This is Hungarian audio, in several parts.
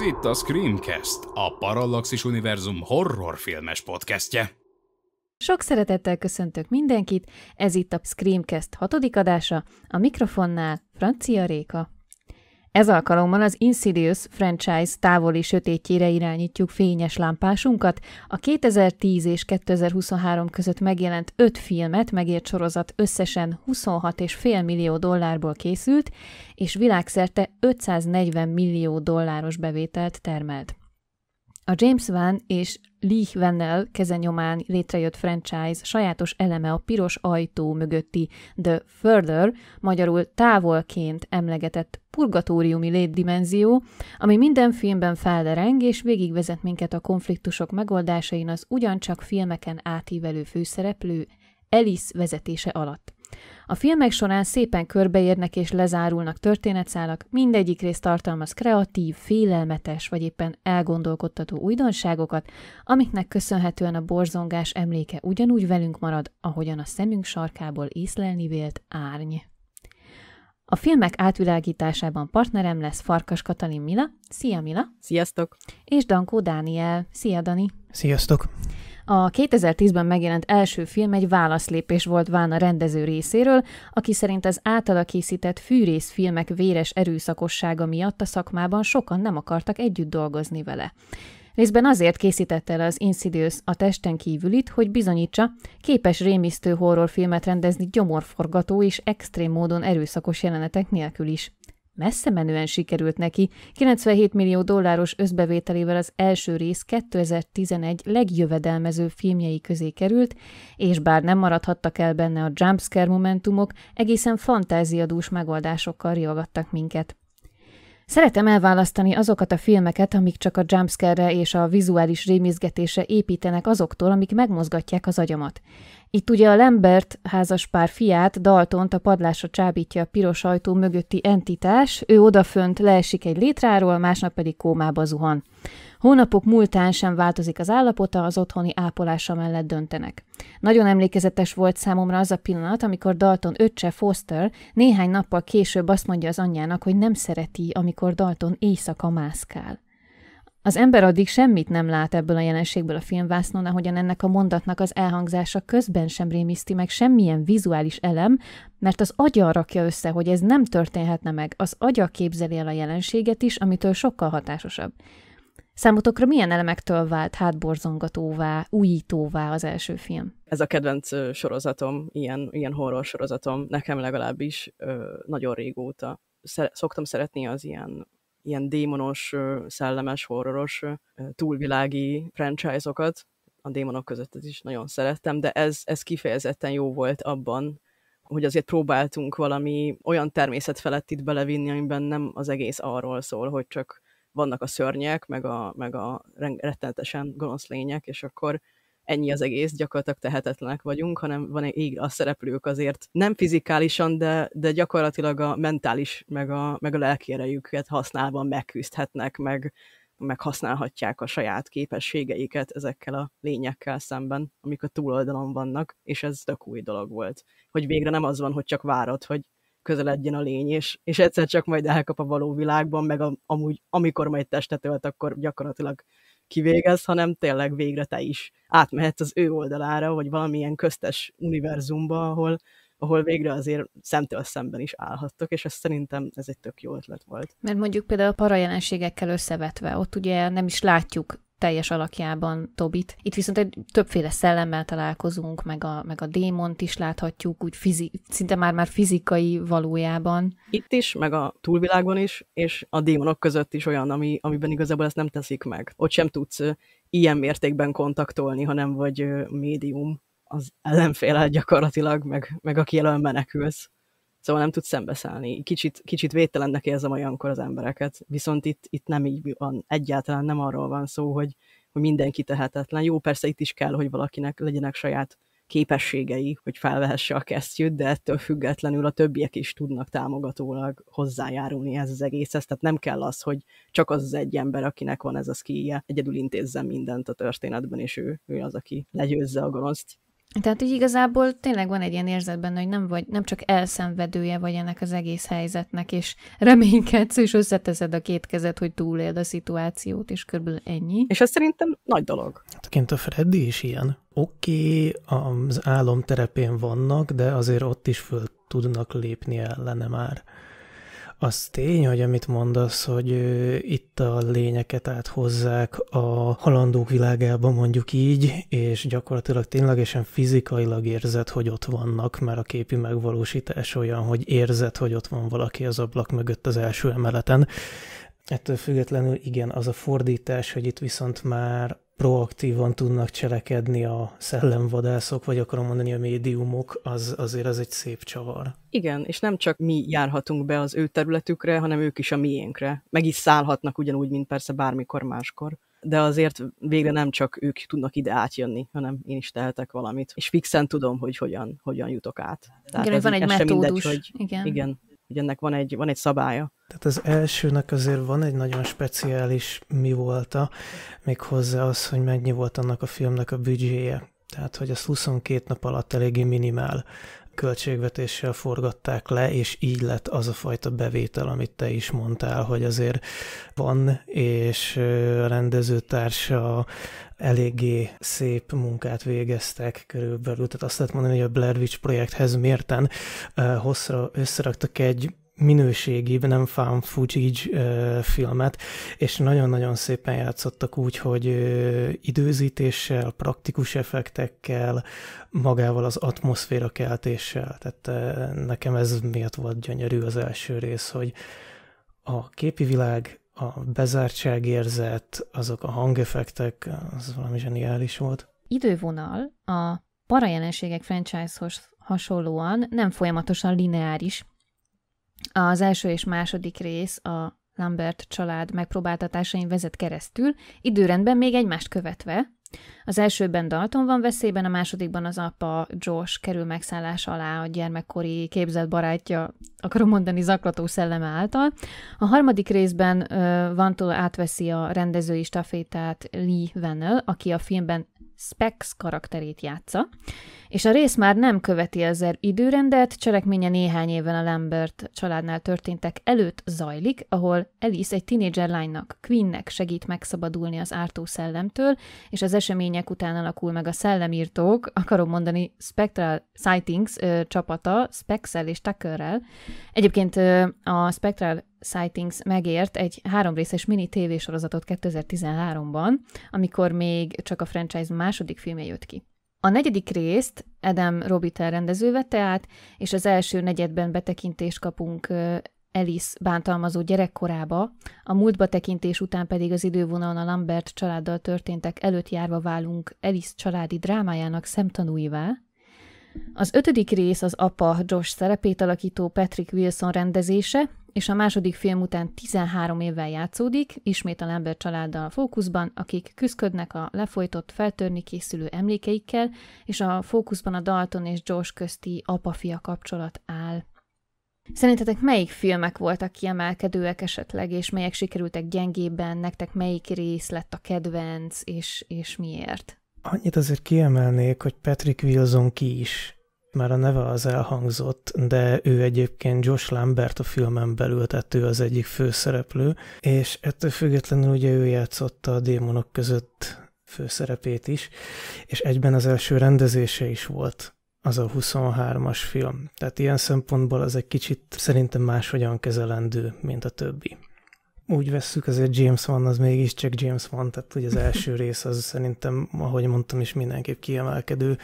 Ez itt a Screamcast, a Parallaxis Univerzum horrorfilmes podcastje. Sok szeretettel köszöntök mindenkit, ez itt a Screamcast hatodik adása, a mikrofonnál Francia Réka. Ez alkalommal az Insidious franchise távoli sötétjére irányítjuk fényes lámpásunkat, a 2010 és 2023 között megjelent 5 filmet megért sorozat összesen 26,5 millió dollárból készült, és világszerte 540 millió dolláros bevételt termelt. A James van és Lee Vennel kezenyomán létrejött franchise sajátos eleme a piros ajtó mögötti The Further, magyarul távolként emlegetett purgatóriumi létdimenzió, ami minden filmben feldereng és végigvezet minket a konfliktusok megoldásain az ugyancsak filmeken átívelő főszereplő Alice vezetése alatt. A filmek során szépen körbeérnek és lezárulnak történetszálak, mindegyik rész tartalmaz kreatív, félelmetes vagy éppen elgondolkodtató újdonságokat, amiknek köszönhetően a borzongás emléke ugyanúgy velünk marad, ahogyan a szemünk sarkából észlelni vélt árny. A filmek átvilágításában partnerem lesz Farkas Katalin Mila. Szia Mila! Sziasztok! És Dankó Dániel. Szia Dani! Sziasztok! A 2010-ben megjelent első film egy válaszlépés volt Vána rendező részéről, aki szerint az általa készített fűrészfilmek véres erőszakossága miatt a szakmában sokan nem akartak együtt dolgozni vele. Részben azért készítette el az Insidious a testen kívülit, hogy bizonyítsa, képes rémisztő horrorfilmet rendezni gyomorforgató és extrém módon erőszakos jelenetek nélkül is messze menően sikerült neki, 97 millió dolláros összbevételével az első rész 2011 legjövedelmező filmjei közé került, és bár nem maradhattak el benne a jumpscare momentumok, egészen fantáziadús megoldásokkal riogattak minket. Szeretem elválasztani azokat a filmeket, amik csak a jumpscare és a vizuális rémizgetése építenek azoktól, amik megmozgatják az agyamat. Itt ugye a Lambert pár fiát, Daltont a padlásra csábítja a piros ajtó mögötti entitás, ő odafönt leesik egy létráról, másnap pedig kómába zuhan. Hónapok múltán sem változik az állapota, az otthoni ápolása mellett döntenek. Nagyon emlékezetes volt számomra az a pillanat, amikor Dalton öccse Foster néhány nappal később azt mondja az anyjának, hogy nem szereti, amikor Dalton éjszaka mászkál. Az ember addig semmit nem lát ebből a jelenségből a filmvásznon, ahogyan ennek a mondatnak az elhangzása közben sem rémiszti meg semmilyen vizuális elem, mert az agya rakja össze, hogy ez nem történhetne meg, az agya képzeli el a jelenséget is, amitől sokkal hatásosabb. Számotokra milyen elemektől vált hátborzongatóvá, újítóvá az első film? Ez a kedvenc sorozatom, ilyen, ilyen horror sorozatom, nekem legalábbis nagyon régóta. Szere- szoktam szeretni az ilyen ilyen démonos, szellemes, horroros, túlvilági franchise-okat, a démonok között is nagyon szerettem, de ez, ez kifejezetten jó volt abban, hogy azért próbáltunk valami olyan természet felett itt belevinni, amiben nem az egész arról szól, hogy csak vannak a szörnyek, meg a, meg a rettenetesen gonosz lények, és akkor ennyi az egész, gyakorlatilag tehetetlenek vagyunk, hanem van így a szereplők azért nem fizikálisan, de, de gyakorlatilag a mentális, meg a, meg a lelki erejüket használva megküzdhetnek, meg, meg használhatják a saját képességeiket ezekkel a lényekkel szemben, amik a túloldalon vannak, és ez tök új dolog volt. Hogy végre nem az van, hogy csak várod, hogy közeledjen a lény, és, és egyszer csak majd elkap a való világban, meg a, amúgy, amikor majd testet ölt, akkor gyakorlatilag kivégez, hanem tényleg végre te is átmehetsz az ő oldalára, vagy valamilyen köztes univerzumba, ahol, ahol végre azért szemtől szemben is állhattok, és ez szerintem ez egy tök jó ötlet volt. Mert mondjuk például a parajelenségekkel összevetve, ott ugye nem is látjuk teljes alakjában Tobit. Itt viszont egy többféle szellemmel találkozunk, meg a, meg a démont is láthatjuk, úgy fizi- szinte már már fizikai valójában. Itt is, meg a túlvilágon is, és a démonok között is olyan, ami, amiben igazából ezt nem teszik meg. Ott sem tudsz ilyen mértékben kontaktolni, ha nem vagy médium az ellenfélel gyakorlatilag, meg, meg aki elől menekülsz. Szóval nem tud szembeszállni. Kicsit, kicsit védtelennek érzem olyankor az embereket. Viszont itt, itt nem így van. Egyáltalán nem arról van szó, hogy, hogy mindenki tehetetlen. Jó, persze itt is kell, hogy valakinek legyenek saját képességei, hogy felvehesse a kesztyűt, de ettől függetlenül a többiek is tudnak támogatólag hozzájárulni ez az egészhez, tehát nem kell az, hogy csak az az egy ember, akinek van ez a szkíje, egyedül intézzen mindent a történetben, és ő, ő az, aki legyőzze a gonoszt. Tehát így igazából tényleg van egy ilyen érzetben, hogy nem vagy, nem csak elszenvedője vagy ennek az egész helyzetnek, és reménykedsz, és összeteszed a két kezed, hogy túléld a szituációt, és körülbelül ennyi. És ez szerintem nagy dolog. Hát a Freddy is ilyen. Oké, okay, az álom terepén vannak, de azért ott is föl tudnak lépni ellene már. Az tény, hogy amit mondasz, hogy itt a lényeket áthozzák a halandók világába mondjuk így, és gyakorlatilag ténylegesen fizikailag érzed, hogy ott vannak, mert a képi megvalósítás olyan, hogy érzed, hogy ott van valaki az ablak mögött az első emeleten. Ettől függetlenül igen, az a fordítás, hogy itt viszont már proaktívan tudnak cselekedni a szellemvadászok, vagy akarom mondani a médiumok, az azért az egy szép csavar. Igen, és nem csak mi járhatunk be az ő területükre, hanem ők is a miénkre. Meg is szállhatnak ugyanúgy, mint persze bármikor máskor. De azért végre nem csak ők tudnak ide átjönni, hanem én is tehetek valamit. És fixen tudom, hogy hogyan, hogyan jutok át. Tehát igen, ez, van egy metódus. Mindegy, hogy, igen. igen hogy ennek van egy, van egy szabálya. Tehát az elsőnek azért van egy nagyon speciális mi volta, méghozzá az, hogy mennyi volt annak a filmnek a büdzséje. Tehát, hogy az 22 nap alatt eléggé minimál költségvetéssel forgatták le, és így lett az a fajta bevétel, amit te is mondtál, hogy azért van, és a rendezőtársa eléggé szép munkát végeztek körülbelül. Tehát azt lehet mondani, hogy a Blair Witch projekthez mérten hosszra összeraktak egy minőségi, nem fan footage filmet, és nagyon-nagyon szépen játszottak úgy, hogy időzítéssel, praktikus effektekkel, magával az atmoszféra keltéssel. Tehát nekem ez miatt volt gyönyörű az első rész, hogy a képi világ, a bezártságérzet, azok a hangeffektek, az valami zseniális volt. Idővonal a parajelenségek franchise-hoz hasonlóan nem folyamatosan lineáris, az első és második rész a Lambert család megpróbáltatásain vezet keresztül, időrendben még egymást követve. Az elsőben Dalton van veszélyben, a másodikban az apa Josh kerül megszállás alá a gyermekkori képzett barátja, akarom mondani, zaklató szelleme által. A harmadik részben uh, Vantól átveszi a rendezői stafétát Lee Vennel, aki a filmben Specs karakterét játsza, és a rész már nem követi ezer időrendet, cselekménye néhány éven a Lambert családnál történtek előtt zajlik, ahol Elise egy tinédzser lánynak, Queennek segít megszabadulni az ártó szellemtől, és az események után alakul meg a szellemírtók, akarom mondani Spectral Sightings ö, csapata, Spexel és Tuckerrel. Egyébként ö, a Spectral Sightings megért egy háromrészes mini tévésorozatot 2013-ban, amikor még csak a franchise második filmje jött ki. A negyedik részt Adam Robiter rendező vette át, és az első negyedben betekintést kapunk Elis bántalmazó gyerekkorába, a múltba tekintés után pedig az idővonalon a Lambert családdal történtek előtt járva válunk Elis családi drámájának szemtanúivá. Az ötödik rész az apa Josh szerepét alakító Patrick Wilson rendezése, és a második film után 13 évvel játszódik, ismét a Lambert családdal a fókuszban, akik küzdködnek a lefolytott, feltörni készülő emlékeikkel, és a fókuszban a Dalton és Josh közti apafia kapcsolat áll. Szerintetek melyik filmek voltak kiemelkedőek esetleg, és melyek sikerültek gyengébben, nektek melyik rész lett a kedvenc, és, és miért? Annyit azért kiemelnék, hogy Patrick Wilson ki is már a neve az elhangzott, de ő egyébként Josh Lambert a filmen belül, tehát ő az egyik főszereplő, és ettől függetlenül ugye ő játszotta a démonok között főszerepét is, és egyben az első rendezése is volt az a 23-as film. Tehát ilyen szempontból az egy kicsit szerintem máshogyan kezelendő, mint a többi úgy vesszük, azért James van, az mégiscsak James van, tehát ugye az első rész az szerintem, ahogy mondtam is, mindenképp kiemelkedő.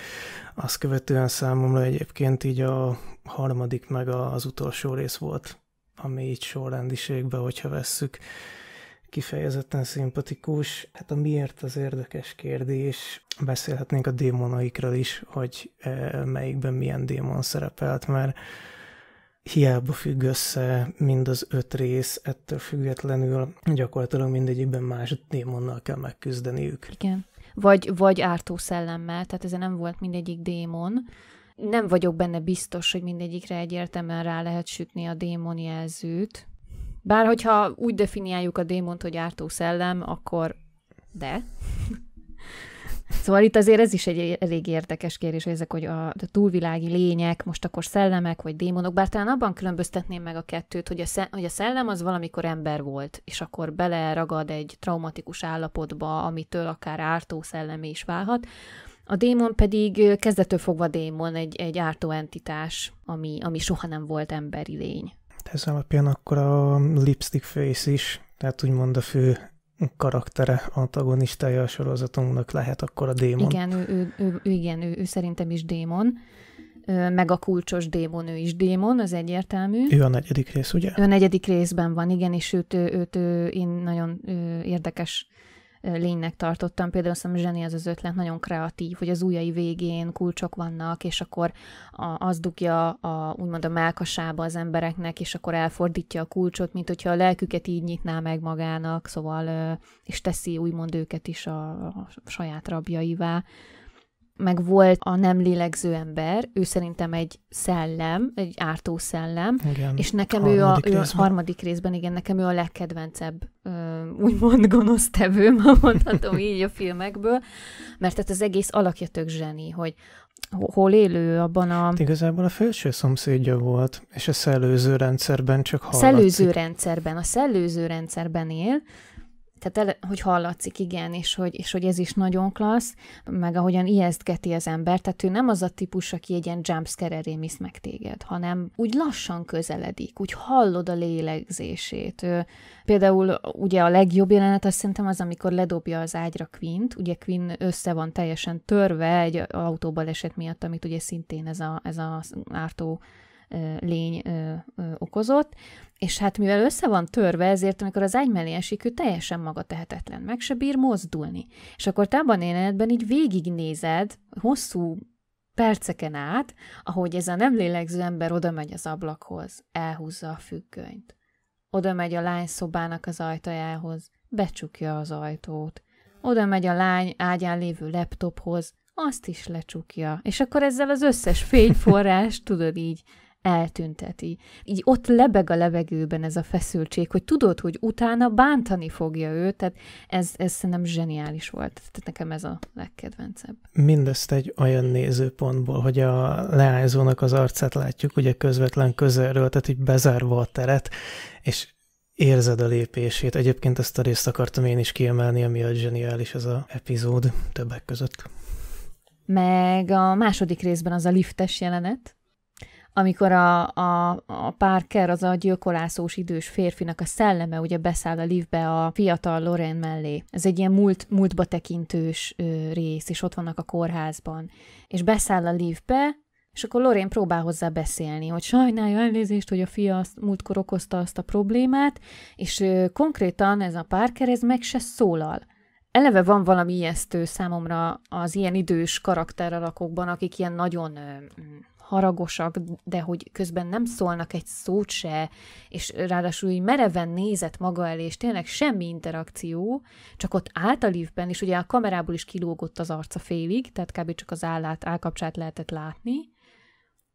Azt követően számomra egyébként így a harmadik meg az utolsó rész volt, ami így sorrendiségben, hogyha vesszük, kifejezetten szimpatikus. Hát a miért az érdekes kérdés. Beszélhetnénk a démonaikról is, hogy eh, melyikben milyen démon szerepelt, mert hiába függ össze mind az öt rész, ettől függetlenül gyakorlatilag mindegyikben más démonnal kell megküzdeniük. Igen. Vagy, vagy ártó szellemmel, tehát ez nem volt mindegyik démon. Nem vagyok benne biztos, hogy mindegyikre egyértelműen rá lehet sütni a démon jelzőt. Bár hogyha úgy definiáljuk a démont, hogy ártó szellem, akkor de. Szóval itt azért ez is egy elég érdekes kérdés, hogy ezek hogy a, túlvilági lények, most akkor szellemek vagy démonok, bár talán abban különböztetném meg a kettőt, hogy a, szellem, hogy a szellem az valamikor ember volt, és akkor beleragad egy traumatikus állapotba, amitől akár ártó szellemé is válhat, a démon pedig kezdetől fogva démon, egy, egy ártó entitás, ami, ami soha nem volt emberi lény. Hát ez alapján akkor a lipstick face is, tehát úgymond a fő karaktere, antagonistája a sorozatunknak lehet akkor a démon. Igen, ő, ő, ő, ő, igen, ő, ő szerintem is démon, meg a kulcsos démon, ő is démon, az egyértelmű. Ő a negyedik rész, ugye? Ő a negyedik részben van, igen, és őt, őt, őt én nagyon érdekes lénynek tartottam. Például szerintem zseni az az ötlet, nagyon kreatív, hogy az ujjai végén kulcsok vannak, és akkor a, az dugja a, úgymond a melkasába az embereknek, és akkor elfordítja a kulcsot, mint hogyha a lelküket így nyitná meg magának, szóval, és teszi úgymond őket is a, a saját rabjaivá meg volt a nem lélegző ember, ő szerintem egy szellem, egy ártó szellem, igen, és nekem ő a ő a harmadik részben, igen, nekem ő a legkedvencebb úgymond gonosz tevőm, ha mondhatom így a filmekből, mert tehát az egész alakja tök zseni, hogy hol élő abban a... Hát igazából a felső szomszédja volt, és a szellőző rendszerben csak hallatszik. Szellőző rendszerben, a szellőző rendszerben él, tehát el, hogy hallatszik, igen, és hogy, és hogy ez is nagyon klassz, meg ahogyan ijesztgeti az ember, tehát ő nem az a típus, aki egy ilyen jumpscare rémisz meg téged, hanem úgy lassan közeledik, úgy hallod a lélegzését. Ő, például ugye a legjobb jelenet azt szerintem az, amikor ledobja az ágyra Quint, ugye Quinn össze van teljesen törve egy autóbaleset miatt, amit ugye szintén ez a, ez a ártó lény ö, ö, okozott, és hát mivel össze van törve, ezért amikor az ágy mellé esik, ő teljesen maga tehetetlen, meg se bír mozdulni. És akkor tában életben így végignézed, hosszú perceken át, ahogy ez a nem lélegző ember oda megy az ablakhoz, elhúzza a függönyt. Oda megy a lány szobának az ajtajához, becsukja az ajtót. Oda megy a lány ágyán lévő laptophoz, azt is lecsukja. És akkor ezzel az összes fényforrás, tudod így, eltünteti. Így ott lebeg a levegőben ez a feszültség, hogy tudod, hogy utána bántani fogja őt, tehát ez, ez szerintem zseniális volt. Tehát nekem ez a legkedvencebb. Mindezt egy olyan nézőpontból, hogy a leányzónak az arcát látjuk, ugye közvetlen közelről, tehát így bezárva a teret, és érzed a lépését. Egyébként ezt a részt akartam én is kiemelni, ami a zseniális ez az epizód többek között. Meg a második részben az a liftes jelenet, amikor a, a, a Parker, az a gyilkolászós idős férfinak a szelleme ugye beszáll a liftbe a fiatal Loren mellé. Ez egy ilyen múlt, múltba tekintős ö, rész, és ott vannak a kórházban. És beszáll a liftbe, és akkor Lorén próbál hozzá beszélni, hogy sajnálja elnézést, hogy a fia azt, múltkor okozta azt a problémát, és ö, konkrétan ez a Parker, ez meg se szólal. Eleve van valami ijesztő számomra az ilyen idős karakteralakokban, akik ilyen nagyon ö, haragosak, de hogy közben nem szólnak egy szót se, és ráadásul így mereven nézett maga elé, és tényleg semmi interakció, csak ott állt a liftben, és ugye a kamerából is kilógott az arca félig, tehát kb. csak az állát, állkapcsát lehetett látni,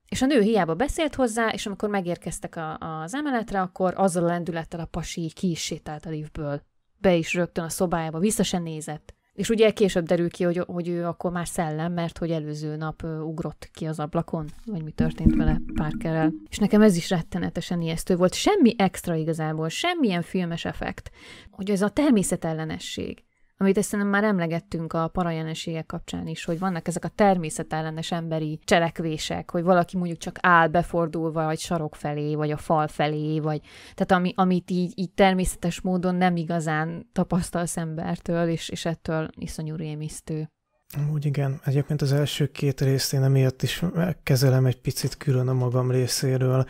és a nő hiába beszélt hozzá, és amikor megérkeztek a, az emeletre, akkor azzal a lendülettel a pasi ki is sétált a liftből. Be is rögtön a szobájába, vissza se nézett. És ugye később derül ki, hogy, hogy ő akkor már szellem, mert hogy előző nap ugrott ki az ablakon, vagy mi történt vele Parkerrel. És nekem ez is rettenetesen ijesztő volt. Semmi extra igazából, semmilyen filmes effekt. Hogy ez a természetellenesség amit ezt szerintem már emlegettünk a parajelenségek kapcsán is, hogy vannak ezek a természetellenes emberi cselekvések, hogy valaki mondjuk csak áll befordulva, vagy sarok felé, vagy a fal felé, vagy tehát ami, amit így, így természetes módon nem igazán tapasztalsz embertől, és, és ettől iszonyú rémisztő. Úgy igen, egyébként az első két részt én emiatt is kezelem egy picit külön a magam részéről.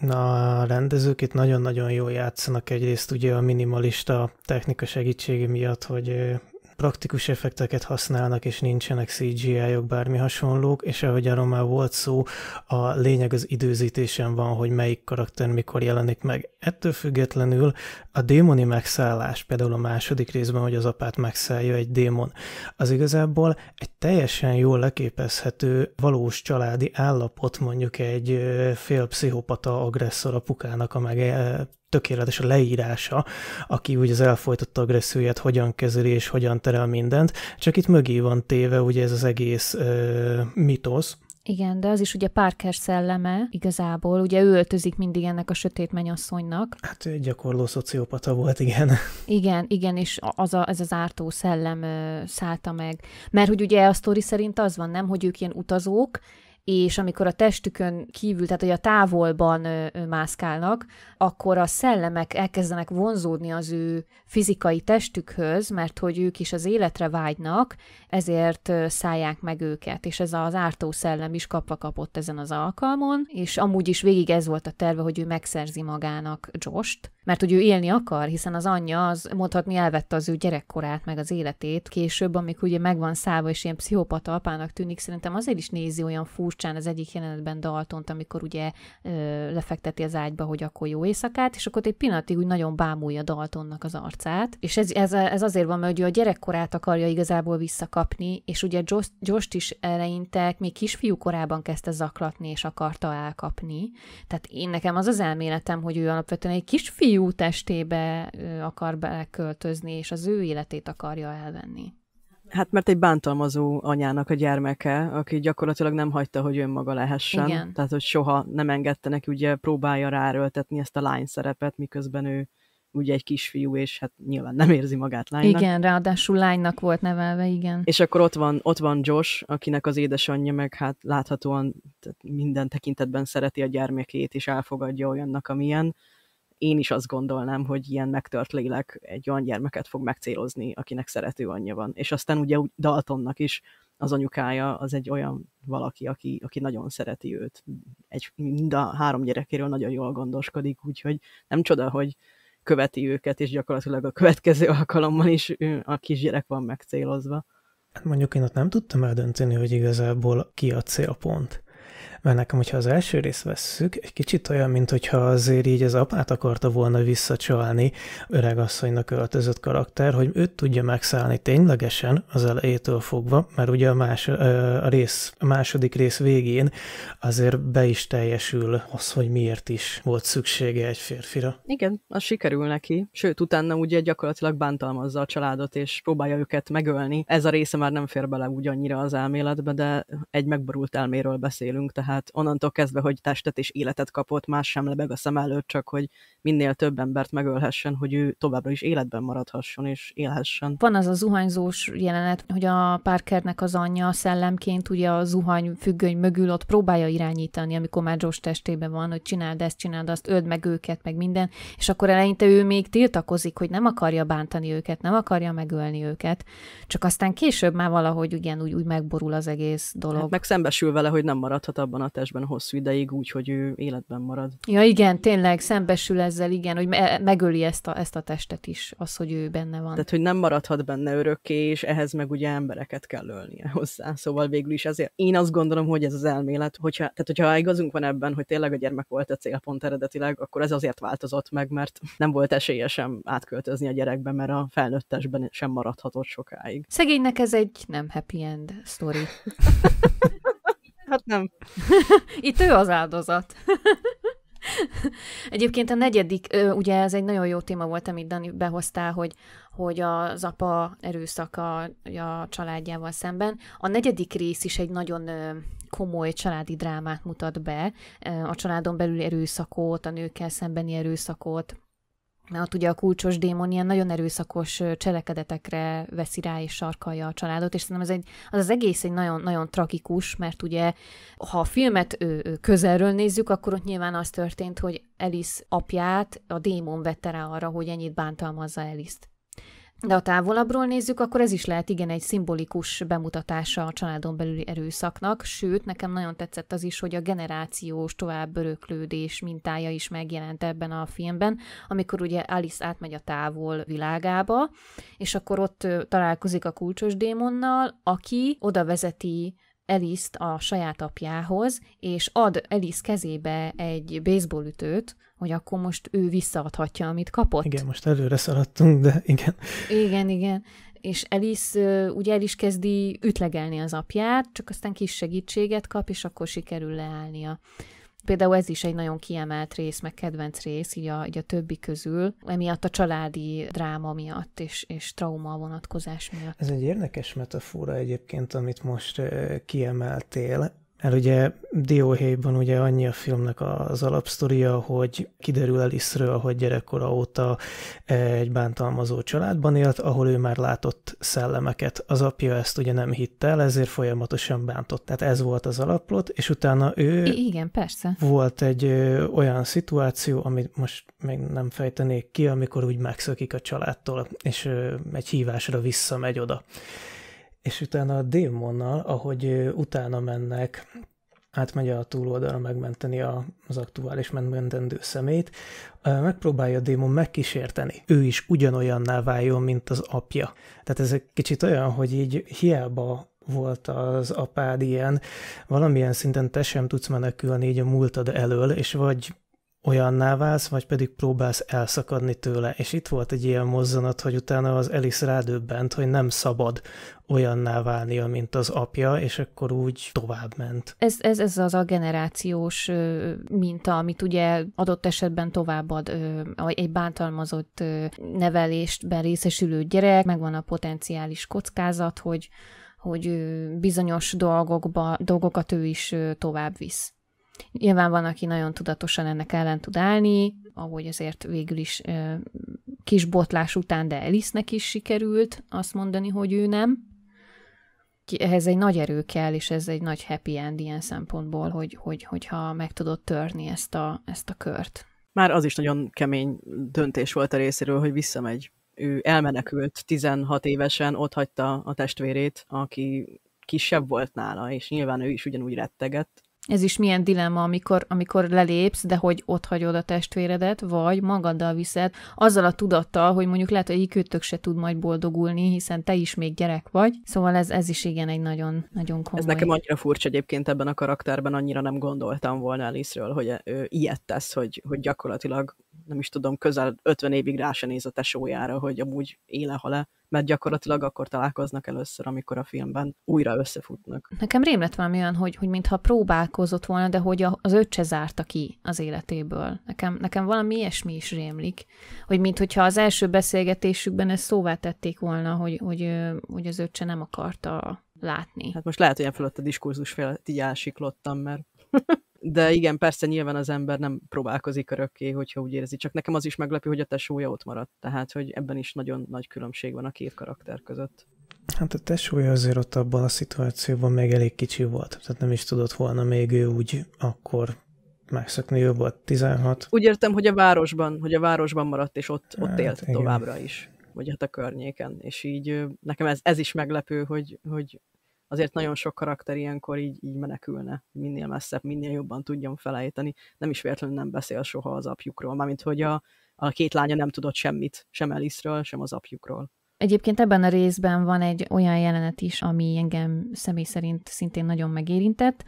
Na, a rendezők itt nagyon-nagyon jól játszanak egyrészt ugye a minimalista technika segítsége miatt, hogy praktikus effekteket használnak, és nincsenek CGI-ok, bármi hasonlók, és ahogy arról már volt szó, a lényeg az időzítésen van, hogy melyik karakter mikor jelenik meg. Ettől függetlenül a démoni megszállás, például a második részben, hogy az apát megszállja egy démon, az igazából egy teljesen jól leképezhető valós családi állapot mondjuk egy félpszichopata agresszor apukának a meg tökéletes a leírása, aki úgy az elfolytott agresszióját hogyan kezeli és hogyan terel mindent, csak itt mögé van téve ugye ez az egész ö, mitosz, igen, de az is ugye Parker szelleme igazából, ugye ő öltözik mindig ennek a sötét menyasszonynak. Hát ő egy gyakorló szociopata volt, igen. Igen, igen, és az a, ez az ártó szellem ö, szállta meg. Mert hogy ugye a sztori szerint az van, nem, hogy ők ilyen utazók, és amikor a testükön kívül, tehát hogy a távolban mászkálnak, akkor a szellemek elkezdenek vonzódni az ő fizikai testükhöz, mert hogy ők is az életre vágynak, ezért szállják meg őket, és ez az ártó szellem is kapva kapott ezen az alkalmon, és amúgy is végig ez volt a terve, hogy ő megszerzi magának Jost, mert hogy ő élni akar, hiszen az anyja az mondhatni elvette az ő gyerekkorát, meg az életét később, amikor ugye megvan száva, és ilyen pszichopata apának tűnik, szerintem azért is nézi olyan furcsán az egyik jelenetben Daltont, amikor ugye ö, lefekteti az ágyba, hogy akkor jó éjszakát, és akkor egy pillanatig úgy nagyon bámulja Daltonnak az arcát, és ez, ez, ez azért van, mert ő a gyerekkorát akarja igazából visszakapni, és ugye Josh, josh is eleinte még kisfiú korában kezdte zaklatni, és akarta elkapni. Tehát én nekem az az elméletem, hogy ő alapvetően egy kisfiú fiú testébe akar beleköltözni, és az ő életét akarja elvenni. Hát mert egy bántalmazó anyának a gyermeke, aki gyakorlatilag nem hagyta, hogy önmaga lehessen. Igen. Tehát, hogy soha nem engedte neki, ugye próbálja ráöltetni ezt a lány szerepet, miközben ő ugye egy kisfiú, és hát nyilván nem érzi magát lánynak. Igen, ráadásul lánynak volt nevelve, igen. És akkor ott van, ott van Josh, akinek az édesanyja meg hát láthatóan minden tekintetben szereti a gyermekét, és elfogadja olyannak, amilyen én is azt gondolnám, hogy ilyen megtört lélek egy olyan gyermeket fog megcélozni, akinek szerető anyja van. És aztán ugye úgy Daltonnak is az anyukája az egy olyan valaki, aki, aki nagyon szereti őt. Egy, mind a három gyerekéről nagyon jól gondoskodik, úgyhogy nem csoda, hogy követi őket, és gyakorlatilag a következő alkalommal is ő, a kisgyerek van megcélozva. Hát mondjuk én ott nem tudtam eldönteni, hogy igazából ki a célpont mert nekem, hogyha az első részt vesszük, egy kicsit olyan, mint hogyha azért így az apát akarta volna visszacsalni öregasszonynak öltözött karakter, hogy őt tudja megszállni ténylegesen az elejétől fogva, mert ugye a, más, a, rész, a második rész végén azért be is teljesül az, hogy miért is volt szüksége egy férfira. Igen, az sikerül neki, sőt, utána ugye gyakorlatilag bántalmazza a családot, és próbálja őket megölni. Ez a része már nem fér bele ugyannyira az elméletbe, de egy megborult elméről beszélünk, tehát tehát onnantól kezdve, hogy testet és életet kapott, más sem lebeg a szem előtt, csak hogy minél több embert megölhessen, hogy ő továbbra is életben maradhasson és élhessen. Van az a zuhanyzós jelenet, hogy a Parkernek az anyja szellemként ugye a zuhany függöny mögül ott próbálja irányítani, amikor már Josh testében van, hogy csináld ezt, csináld azt, öld meg őket, meg minden, és akkor eleinte ő még tiltakozik, hogy nem akarja bántani őket, nem akarja megölni őket, csak aztán később már valahogy ugyanúgy úgy megborul az egész dolog. Hát meg szembesül vele, hogy nem maradhat abban vonatesben hosszú ideig, úgy, hogy ő életben marad. Ja igen, tényleg szembesül ezzel, igen, hogy me- megöli ezt a, ezt a testet is, az, hogy ő benne van. Tehát, hogy nem maradhat benne örökké, és ehhez meg ugye embereket kell ölnie hozzá. Szóval végül is ezért én azt gondolom, hogy ez az elmélet, hogyha, tehát hogyha igazunk van ebben, hogy tényleg a gyermek volt a célpont eredetileg, akkor ez azért változott meg, mert nem volt esélye sem átköltözni a gyerekbe, mert a felnőttesben sem maradhatott sokáig. Szegénynek ez egy nem happy end story. hát nem. Itt ő az áldozat. Egyébként a negyedik, ugye ez egy nagyon jó téma volt, amit Dani behoztál, hogy, hogy az apa erőszaka a családjával szemben. A negyedik rész is egy nagyon komoly családi drámát mutat be, a családon belül erőszakot, a nőkkel szembeni erőszakot, mert ott ugye a kulcsos démon ilyen nagyon erőszakos cselekedetekre veszi rá és sarkalja a családot, és szerintem ez egy, az, az egész egy nagyon, nagyon tragikus, mert ugye ha a filmet ő, közelről nézzük, akkor ott nyilván az történt, hogy Elis apját a démon vette rá arra, hogy ennyit bántalmazza Eliszt. De ha távolabbról nézzük, akkor ez is lehet igen egy szimbolikus bemutatása a családon belüli erőszaknak, sőt, nekem nagyon tetszett az is, hogy a generációs öröklődés mintája is megjelent ebben a filmben, amikor ugye Alice átmegy a távol világába, és akkor ott találkozik a kulcsos démonnal, aki oda vezeti Eliszt a saját apjához, és ad Elis kezébe egy baseballütőt, hogy akkor most ő visszaadhatja, amit kapott. Igen, most előre szaladtunk, de igen. Igen, igen. És Elis ugye el is kezdi ütlegelni az apját, csak aztán kis segítséget kap, és akkor sikerül leállnia. Például ez is egy nagyon kiemelt rész, meg kedvenc rész, így a, így a többi közül, emiatt a családi dráma miatt és, és trauma vonatkozás miatt. Ez egy érdekes metafora egyébként, amit most kiemeltél, mert ugye Dióhéjban ugye annyi a filmnek az alapsztoria, hogy kiderül Elisről, hogy gyerekkora óta eh, egy bántalmazó családban élt, ahol ő már látott szellemeket. Az apja ezt ugye nem hitte el, ezért folyamatosan bántott. Tehát ez volt az alaplot, és utána ő... I- igen, persze. Volt egy olyan szituáció, amit most még nem fejtenék ki, amikor úgy megszökik a családtól, és egy hívásra visszamegy oda és utána a démonnal, ahogy utána mennek, átmegy a túloldalra megmenteni az aktuális megmentendő szemét, megpróbálja a démon megkísérteni. Ő is ugyanolyanná váljon, mint az apja. Tehát ez egy kicsit olyan, hogy így hiába volt az apád ilyen, valamilyen szinten te sem tudsz menekülni így a múltad elől, és vagy olyanná válsz, vagy pedig próbálsz elszakadni tőle. És itt volt egy ilyen mozzanat, hogy utána az Elis rádöbbent, hogy nem szabad olyanná válnia, mint az apja, és akkor úgy tovább ment. Ez, ez, ez az a generációs minta, amit ugye adott esetben továbbad egy bántalmazott nevelést részesülő gyerek, megvan a potenciális kockázat, hogy hogy bizonyos dolgokba, dolgokat ő is tovább visz. Nyilván van, aki nagyon tudatosan ennek ellen tud állni, ahogy azért végül is kis botlás után, de Elisnek is sikerült azt mondani, hogy ő nem. Ehhez egy nagy erő kell, és ez egy nagy happy end ilyen szempontból, hogy, hogy, hogyha meg tudod törni ezt a, ezt a kört. Már az is nagyon kemény döntés volt a részéről, hogy visszamegy. Ő elmenekült 16 évesen, ott hagyta a testvérét, aki kisebb volt nála, és nyilván ő is ugyanúgy rettegett, ez is milyen dilemma, amikor, amikor lelépsz, de hogy ott hagyod a testvéredet, vagy magaddal viszed, azzal a tudattal, hogy mondjuk lehet, hogy egyikőtök se tud majd boldogulni, hiszen te is még gyerek vagy. Szóval ez, ez is igen egy nagyon, nagyon komoly. Ez nekem annyira furcsa egyébként ebben a karakterben, annyira nem gondoltam volna Alice-ről, hogy ő ilyet tesz, hogy, hogy gyakorlatilag nem is tudom, közel 50 évig rá se néz a tesójára, hogy amúgy éle hal le, mert gyakorlatilag akkor találkoznak először, amikor a filmben újra összefutnak. Nekem rém lett valami olyan, hogy, hogy mintha próbálkozott volna, de hogy az öccse zárta ki az életéből. Nekem, nekem valami ilyesmi is rémlik, hogy mintha az első beszélgetésükben ezt szóvá tették volna, hogy, hogy, hogy az öccse nem akarta látni. Hát most lehet, hogy ilyen fölött a diskurzus felett így elsiklottam, mert de igen, persze nyilván az ember nem próbálkozik örökké, hogyha úgy érzi. Csak nekem az is meglepő, hogy a tesója ott maradt. Tehát, hogy ebben is nagyon nagy különbség van a két karakter között. Hát a tesója azért ott abban a szituációban még elég kicsi volt. Tehát nem is tudott volna még ő úgy akkor megszökni, ő volt 16. Úgy értem, hogy a városban, hogy a városban maradt, és ott, ott hát, élt igen. továbbra is vagy hát a környéken, és így nekem ez, ez is meglepő, hogy, hogy azért nagyon sok karakter ilyenkor így, így menekülne, minél messzebb, minél jobban tudjon felejteni. Nem is véletlenül nem beszél soha az apjukról, mármint hogy a, a két lánya nem tudott semmit, sem Elisről, sem az apjukról. Egyébként ebben a részben van egy olyan jelenet is, ami engem személy szerint szintén nagyon megérintett.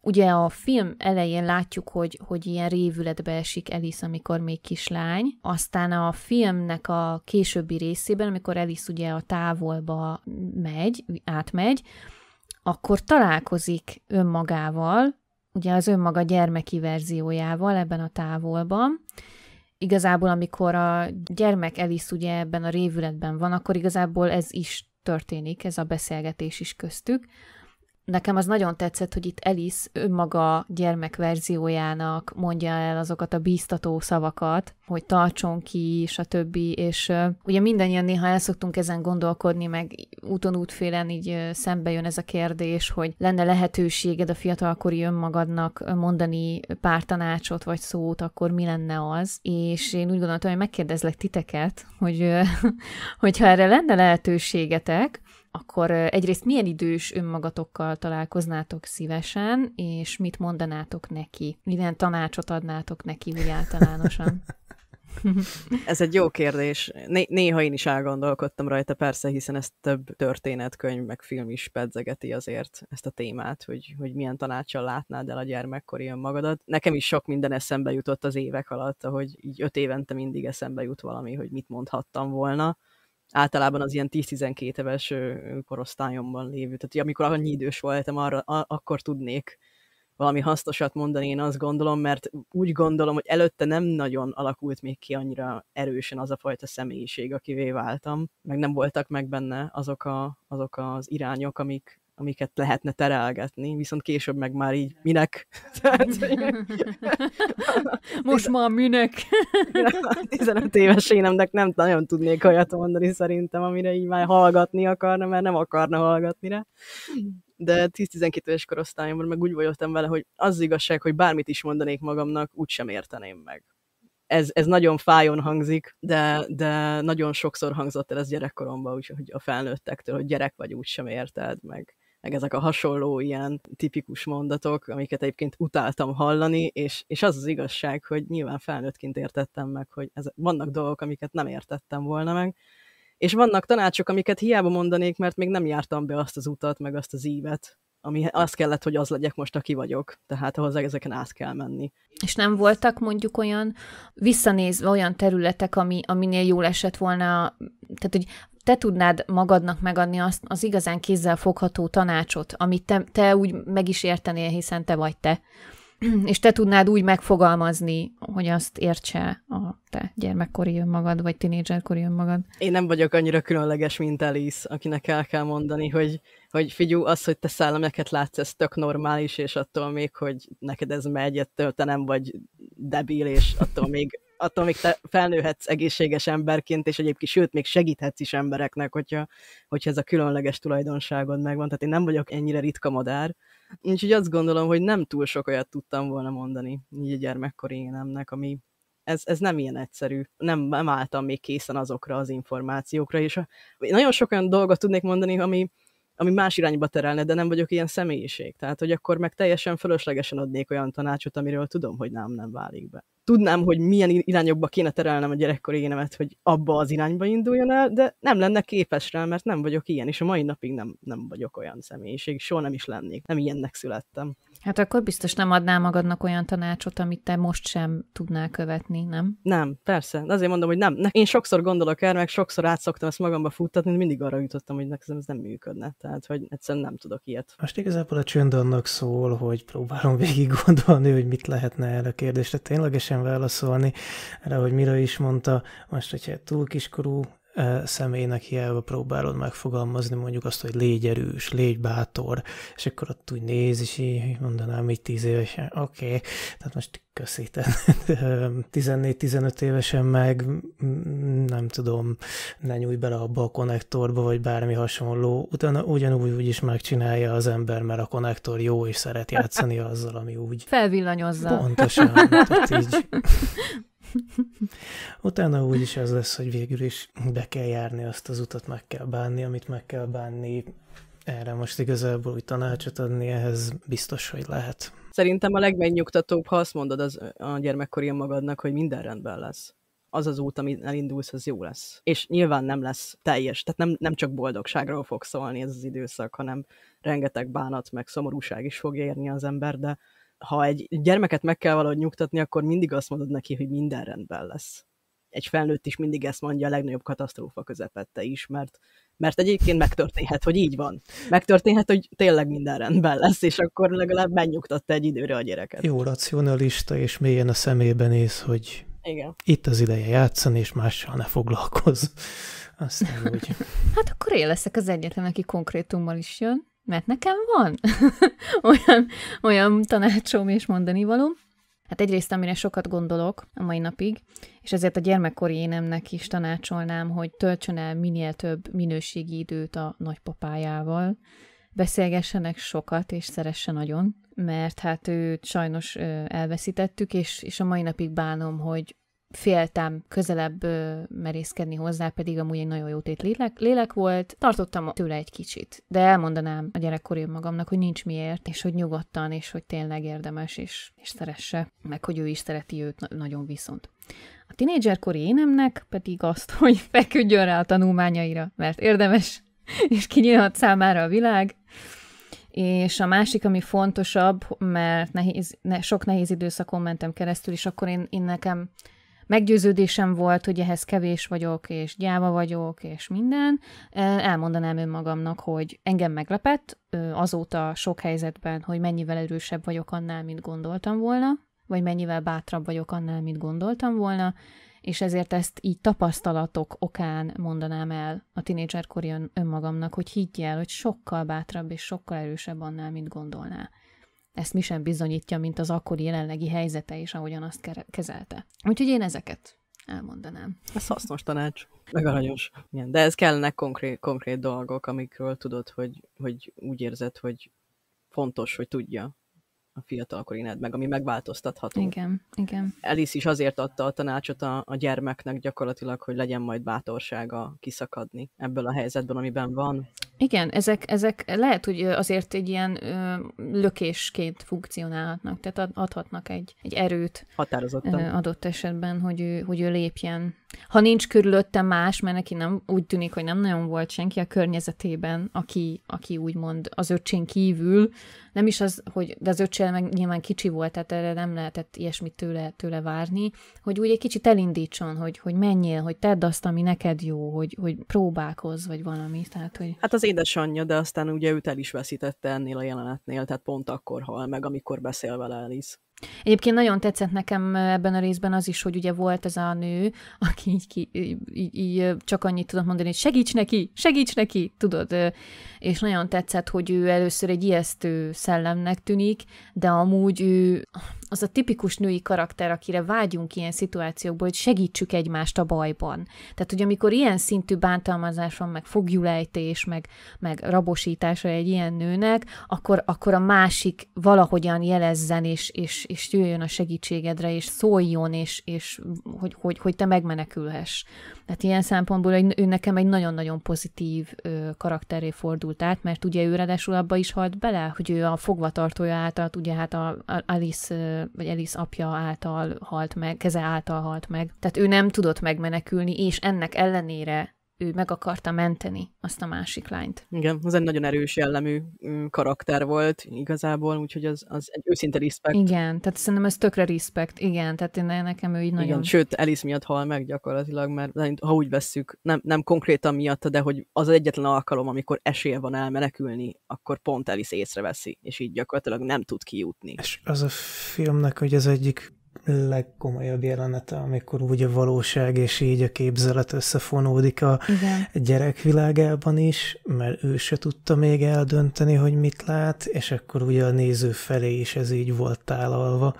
Ugye a film elején látjuk, hogy, hogy ilyen révületbe esik Elis, amikor még kislány. Aztán a filmnek a későbbi részében, amikor Elis ugye a távolba megy, átmegy, akkor találkozik önmagával, ugye az önmaga gyermeki verziójával ebben a távolban. Igazából, amikor a gyermek Elis ugye ebben a révületben van, akkor igazából ez is történik, ez a beszélgetés is köztük nekem az nagyon tetszett, hogy itt Elis önmaga gyermekverziójának mondja el azokat a bíztató szavakat, hogy tartson ki, többi És uh, ugye mindannyian néha el szoktunk ezen gondolkodni, meg úton útfélen így uh, szembe jön ez a kérdés, hogy lenne lehetőséged a fiatalkori önmagadnak mondani pár tanácsot vagy szót, akkor mi lenne az? És én úgy gondoltam, hogy megkérdezlek titeket, hogy uh, hogyha erre lenne lehetőségetek, akkor egyrészt milyen idős önmagatokkal találkoznátok szívesen, és mit mondanátok neki? Milyen tanácsot adnátok neki úgy általánosan? Ez egy jó kérdés. Né- néha én is elgondolkodtam rajta, persze, hiszen ez több történetkönyv, meg film is pedzegeti azért ezt a témát, hogy, hogy milyen tanácssal látnád el a gyermekkori önmagadat. Nekem is sok minden eszembe jutott az évek alatt, hogy így öt évente mindig eszembe jut valami, hogy mit mondhattam volna általában az ilyen 10-12 éves korosztályomban lévő. Tehát amikor annyi idős voltam, arra, a, akkor tudnék valami hasznosat mondani, én azt gondolom, mert úgy gondolom, hogy előtte nem nagyon alakult még ki annyira erősen az a fajta személyiség, akivé váltam, meg nem voltak meg benne azok, a, azok az irányok, amik, amiket lehetne terelgetni, viszont később meg már így minek? Tehát, Most már minek? 15 éves énemnek nem nagyon tudnék olyat mondani szerintem, amire így már hallgatni akarna, mert nem akarna hallgatni rá. De 10-12 éves korosztályomban meg úgy voltam vele, hogy az igazság, hogy bármit is mondanék magamnak, úgysem érteném meg ez, ez nagyon fájon hangzik, de, de nagyon sokszor hangzott el ez gyerekkoromban, úgyhogy a felnőttektől, hogy gyerek vagy, úgy sem érted meg meg ezek a hasonló ilyen tipikus mondatok, amiket egyébként utáltam hallani, és, és az az igazság, hogy nyilván felnőttként értettem meg, hogy ez, vannak dolgok, amiket nem értettem volna meg, és vannak tanácsok, amiket hiába mondanék, mert még nem jártam be azt az utat, meg azt az ívet, ami az kellett, hogy az legyek most, aki vagyok. Tehát ahhoz ezeken át kell menni. És nem voltak mondjuk olyan, visszanézve olyan területek, ami, aminél jól esett volna, tehát hogy te tudnád magadnak megadni azt az igazán kézzel fogható tanácsot, amit te, te úgy meg is értenél, hiszen te vagy te. És te tudnád úgy megfogalmazni, hogy azt értse a te gyermekkori önmagad, vagy tinédzserkori önmagad. Én nem vagyok annyira különleges, mint Alice, akinek el kell mondani, hogy, hogy figyú, az, hogy te szellemeket látsz, ez tök normális, és attól még, hogy neked ez megy, ettől te nem vagy debil, és attól még attól még te felnőhetsz egészséges emberként, és egyébként sőt, még segíthetsz is embereknek, hogyha, hogyha ez a különleges tulajdonságod megvan. Tehát én nem vagyok ennyire ritka madár, úgyhogy azt gondolom, hogy nem túl sok olyat tudtam volna mondani így a gyermekkori énemnek, ami, ez, ez nem ilyen egyszerű. Nem, nem álltam még készen azokra az információkra, és a, nagyon sok olyan dolgot tudnék mondani, ami, ami más irányba terelne, de nem vagyok ilyen személyiség. Tehát, hogy akkor meg teljesen fölöslegesen adnék olyan tanácsot, amiről tudom, hogy nem, nem válik be tudnám, hogy milyen irányokba kéne terelnem a gyerekkori énemet, hogy abba az irányba induljon el, de nem lenne képes rá, mert nem vagyok ilyen, és a mai napig nem, nem vagyok olyan személyiség, soha nem is lennék, nem ilyennek születtem. Hát akkor biztos nem adnál magadnak olyan tanácsot, amit te most sem tudnál követni, nem? Nem, persze. Azért mondom, hogy nem. Én sokszor gondolok erre, meg sokszor átszoktam ezt magamba futtatni, mindig arra jutottam, hogy nekem ez nem működne. Tehát, hogy egyszerűen nem tudok ilyet. Most igazából a csönd annak szól, hogy próbálom végig gondolni, hogy mit lehetne erre a kérdésre ténylegesen válaszolni, erre, hogy mira is mondta, most, hogyha túl kiskorú E, személynek hiába próbálod megfogalmazni mondjuk azt, hogy légy erős, légy bátor, és akkor ott úgy néz, és így mondanám így tíz évesen, oké, okay, tehát most köszi, 14-15 évesen meg mm, nem tudom, ne nyújj bele abba a konnektorba, vagy bármi hasonló, utána ugyanúgy úgy is megcsinálja az ember, mert a konnektor jó, és szeret játszani azzal, ami úgy... Felvillanyozza. Pontosan, tehát így Utána is az lesz, hogy végül is be kell járni azt az utat, meg kell bánni, amit meg kell bánni. Erre most igazából úgy tanácsot adni, ehhez biztos, hogy lehet. Szerintem a legmegnyugtatóbb, ha azt mondod az, a gyermekkori magadnak, hogy minden rendben lesz az az út, amit elindulsz, az jó lesz. És nyilván nem lesz teljes, tehát nem, nem csak boldogságról fog szólni ez az időszak, hanem rengeteg bánat, meg szomorúság is fog érni az ember, de ha egy gyermeket meg kell valahogy nyugtatni, akkor mindig azt mondod neki, hogy minden rendben lesz. Egy felnőtt is mindig ezt mondja a legnagyobb katasztrófa közepette is, mert, mert egyébként megtörténhet, hogy így van. Megtörténhet, hogy tényleg minden rendben lesz, és akkor legalább megnyugtatta egy időre a gyereket. Jó racionalista, és mélyen a szemébe néz, hogy igen. Itt az ideje játszani, és mással ne foglalkozz. Aztán úgy. hát akkor én leszek az egyetlen, aki konkrétummal is jön mert nekem van olyan, olyan tanácsom és mondani való. Hát egyrészt, amire sokat gondolok a mai napig, és ezért a gyermekkori énemnek is tanácsolnám, hogy töltsön el minél több minőségi időt a nagypapájával, beszélgessenek sokat, és szeresse nagyon, mert hát őt sajnos elveszítettük, és, és a mai napig bánom, hogy féltem közelebb ö, merészkedni hozzá, pedig amúgy egy nagyon jótét lélek, lélek volt. Tartottam tőle egy kicsit, de elmondanám a gyerekkori magamnak, hogy nincs miért, és hogy nyugodtan, és hogy tényleg érdemes, és, és szeresse, meg hogy ő is szereti őt na- nagyon viszont. A tinédzserkori énemnek pedig azt, hogy feküdjön rá a tanulmányaira, mert érdemes, és kinyílhat számára a világ. És a másik, ami fontosabb, mert nehéz, ne, sok nehéz időszakon mentem keresztül, és akkor én, én nekem meggyőződésem volt, hogy ehhez kevés vagyok, és gyáva vagyok, és minden, e, elmondanám önmagamnak, hogy engem meglepett azóta sok helyzetben, hogy mennyivel erősebb vagyok annál, mint gondoltam volna, vagy mennyivel bátrabb vagyok annál, mint gondoltam volna, és ezért ezt így tapasztalatok okán mondanám el a tinédzserkori önmagamnak, hogy higgyel, hogy sokkal bátrabb és sokkal erősebb annál, mint gondolná ezt mi sem bizonyítja, mint az akkori jelenlegi helyzete és ahogyan azt kezelte. Úgyhogy én ezeket elmondanám. Ez hasznos tanács, meg aranyos. Igen, de ez kellene konkrét, konkrét dolgok, amikről tudod, hogy, hogy úgy érzed, hogy fontos, hogy tudja a fiatal korinád meg, ami megváltoztatható. Igen, igen. Alice is azért adta a tanácsot a, a gyermeknek gyakorlatilag, hogy legyen majd bátorsága kiszakadni ebből a helyzetből, amiben van. Igen, ezek, ezek lehet, hogy azért egy ilyen ö, lökésként funkcionálhatnak, tehát adhatnak egy, egy erőt Határozottan. Ö, adott esetben, hogy ő, hogy ő lépjen. Ha nincs körülötte más, mert neki nem úgy tűnik, hogy nem nagyon volt senki a környezetében, aki, aki úgymond az öcsén kívül, nem is az, hogy de az öccse de szóval meg nyilván kicsi volt, tehát erre nem lehetett ilyesmit tőle, tőle várni, hogy úgy egy kicsit elindítson, hogy, hogy menjél, hogy tedd azt, ami neked jó, hogy, hogy próbálkozz, vagy valami. Tehát, hogy... Hát az édesanyja, de aztán ugye őt el is veszítette ennél a jelenetnél, tehát pont akkor hal meg, amikor beszél vele Alice. Egyébként nagyon tetszett nekem ebben a részben az is, hogy ugye volt ez a nő, aki így, ki, így, így csak annyit tudott mondani, hogy segíts neki, segíts neki, tudod. És nagyon tetszett, hogy ő először egy ijesztő szellemnek tűnik, de amúgy ő az a tipikus női karakter, akire vágyunk ilyen szituációkból, hogy segítsük egymást a bajban. Tehát, hogy amikor ilyen szintű bántalmazás van, meg fogjulejtés, meg, meg rabosítása egy ilyen nőnek, akkor, akkor a másik valahogyan jelezzen, és, és, és jöjjön a segítségedre, és szóljon, és, és hogy, hogy, hogy te megmenekülhess. Tehát ilyen szempontból egy, ő nekem egy nagyon-nagyon pozitív ö, karakteré fordult át, mert ugye ő ráadásul abba is halt bele, hogy ő a fogvatartója által, ugye hát a, a Alice vagy Elis apja által halt meg, keze által halt meg. Tehát ő nem tudott megmenekülni, és ennek ellenére ő meg akarta menteni azt a másik lányt. Igen, az egy nagyon erős jellemű mm, karakter volt igazából, úgyhogy az, az egy őszinte respekt. Igen, tehát szerintem ez tökre respekt, igen, tehát én, nekem ő így nagyon... Igen, sőt, Alice miatt hal meg gyakorlatilag, mert ha úgy vesszük, nem, nem konkrétan miatta, de hogy az egyetlen alkalom, amikor esélye van elmenekülni, akkor pont Alice észreveszi, és így gyakorlatilag nem tud kijutni. És az a filmnek, hogy az egyik legkomolyabb jelenete, amikor úgy a valóság és így a képzelet összefonódik a Igen. gyerekvilágában is, mert ő se tudta még eldönteni, hogy mit lát, és akkor ugye a néző felé is ez így volt tálalva.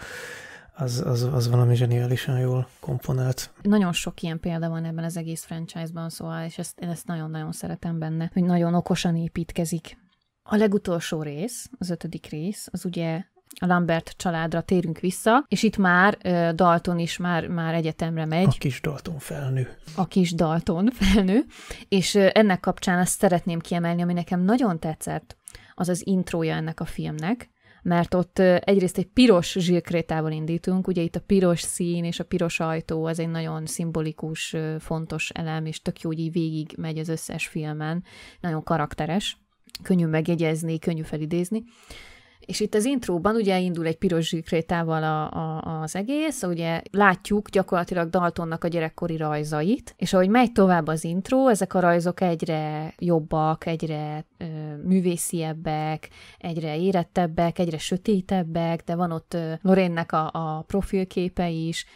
Az, az, az valami zseniálisan jól komponált. Nagyon sok ilyen példa van ebben az egész franchise-ban, szóval, és ezt, ezt nagyon-nagyon szeretem benne, hogy nagyon okosan építkezik. A legutolsó rész, az ötödik rész, az ugye a Lambert családra térünk vissza, és itt már Dalton is már, már egyetemre megy. A kis Dalton felnő. A kis Dalton felnő, és ennek kapcsán azt szeretném kiemelni, ami nekem nagyon tetszett, az az intrója ennek a filmnek, mert ott egyrészt egy piros zsírkrétával indítunk, ugye itt a piros szín és a piros ajtó az egy nagyon szimbolikus, fontos elem, és tök jó, hogy így végig megy az összes filmen, nagyon karakteres, könnyű megjegyezni, könnyű felidézni. És itt az intróban ugye indul egy piros zsikrétával a, a, az egész, ugye látjuk gyakorlatilag Daltonnak a gyerekkori rajzait, és ahogy megy tovább az intró, ezek a rajzok egyre jobbak, egyre ö, művésziebbek, egyre érettebbek, egyre sötétebbek, de van ott Lorénnek a, a profilképe is,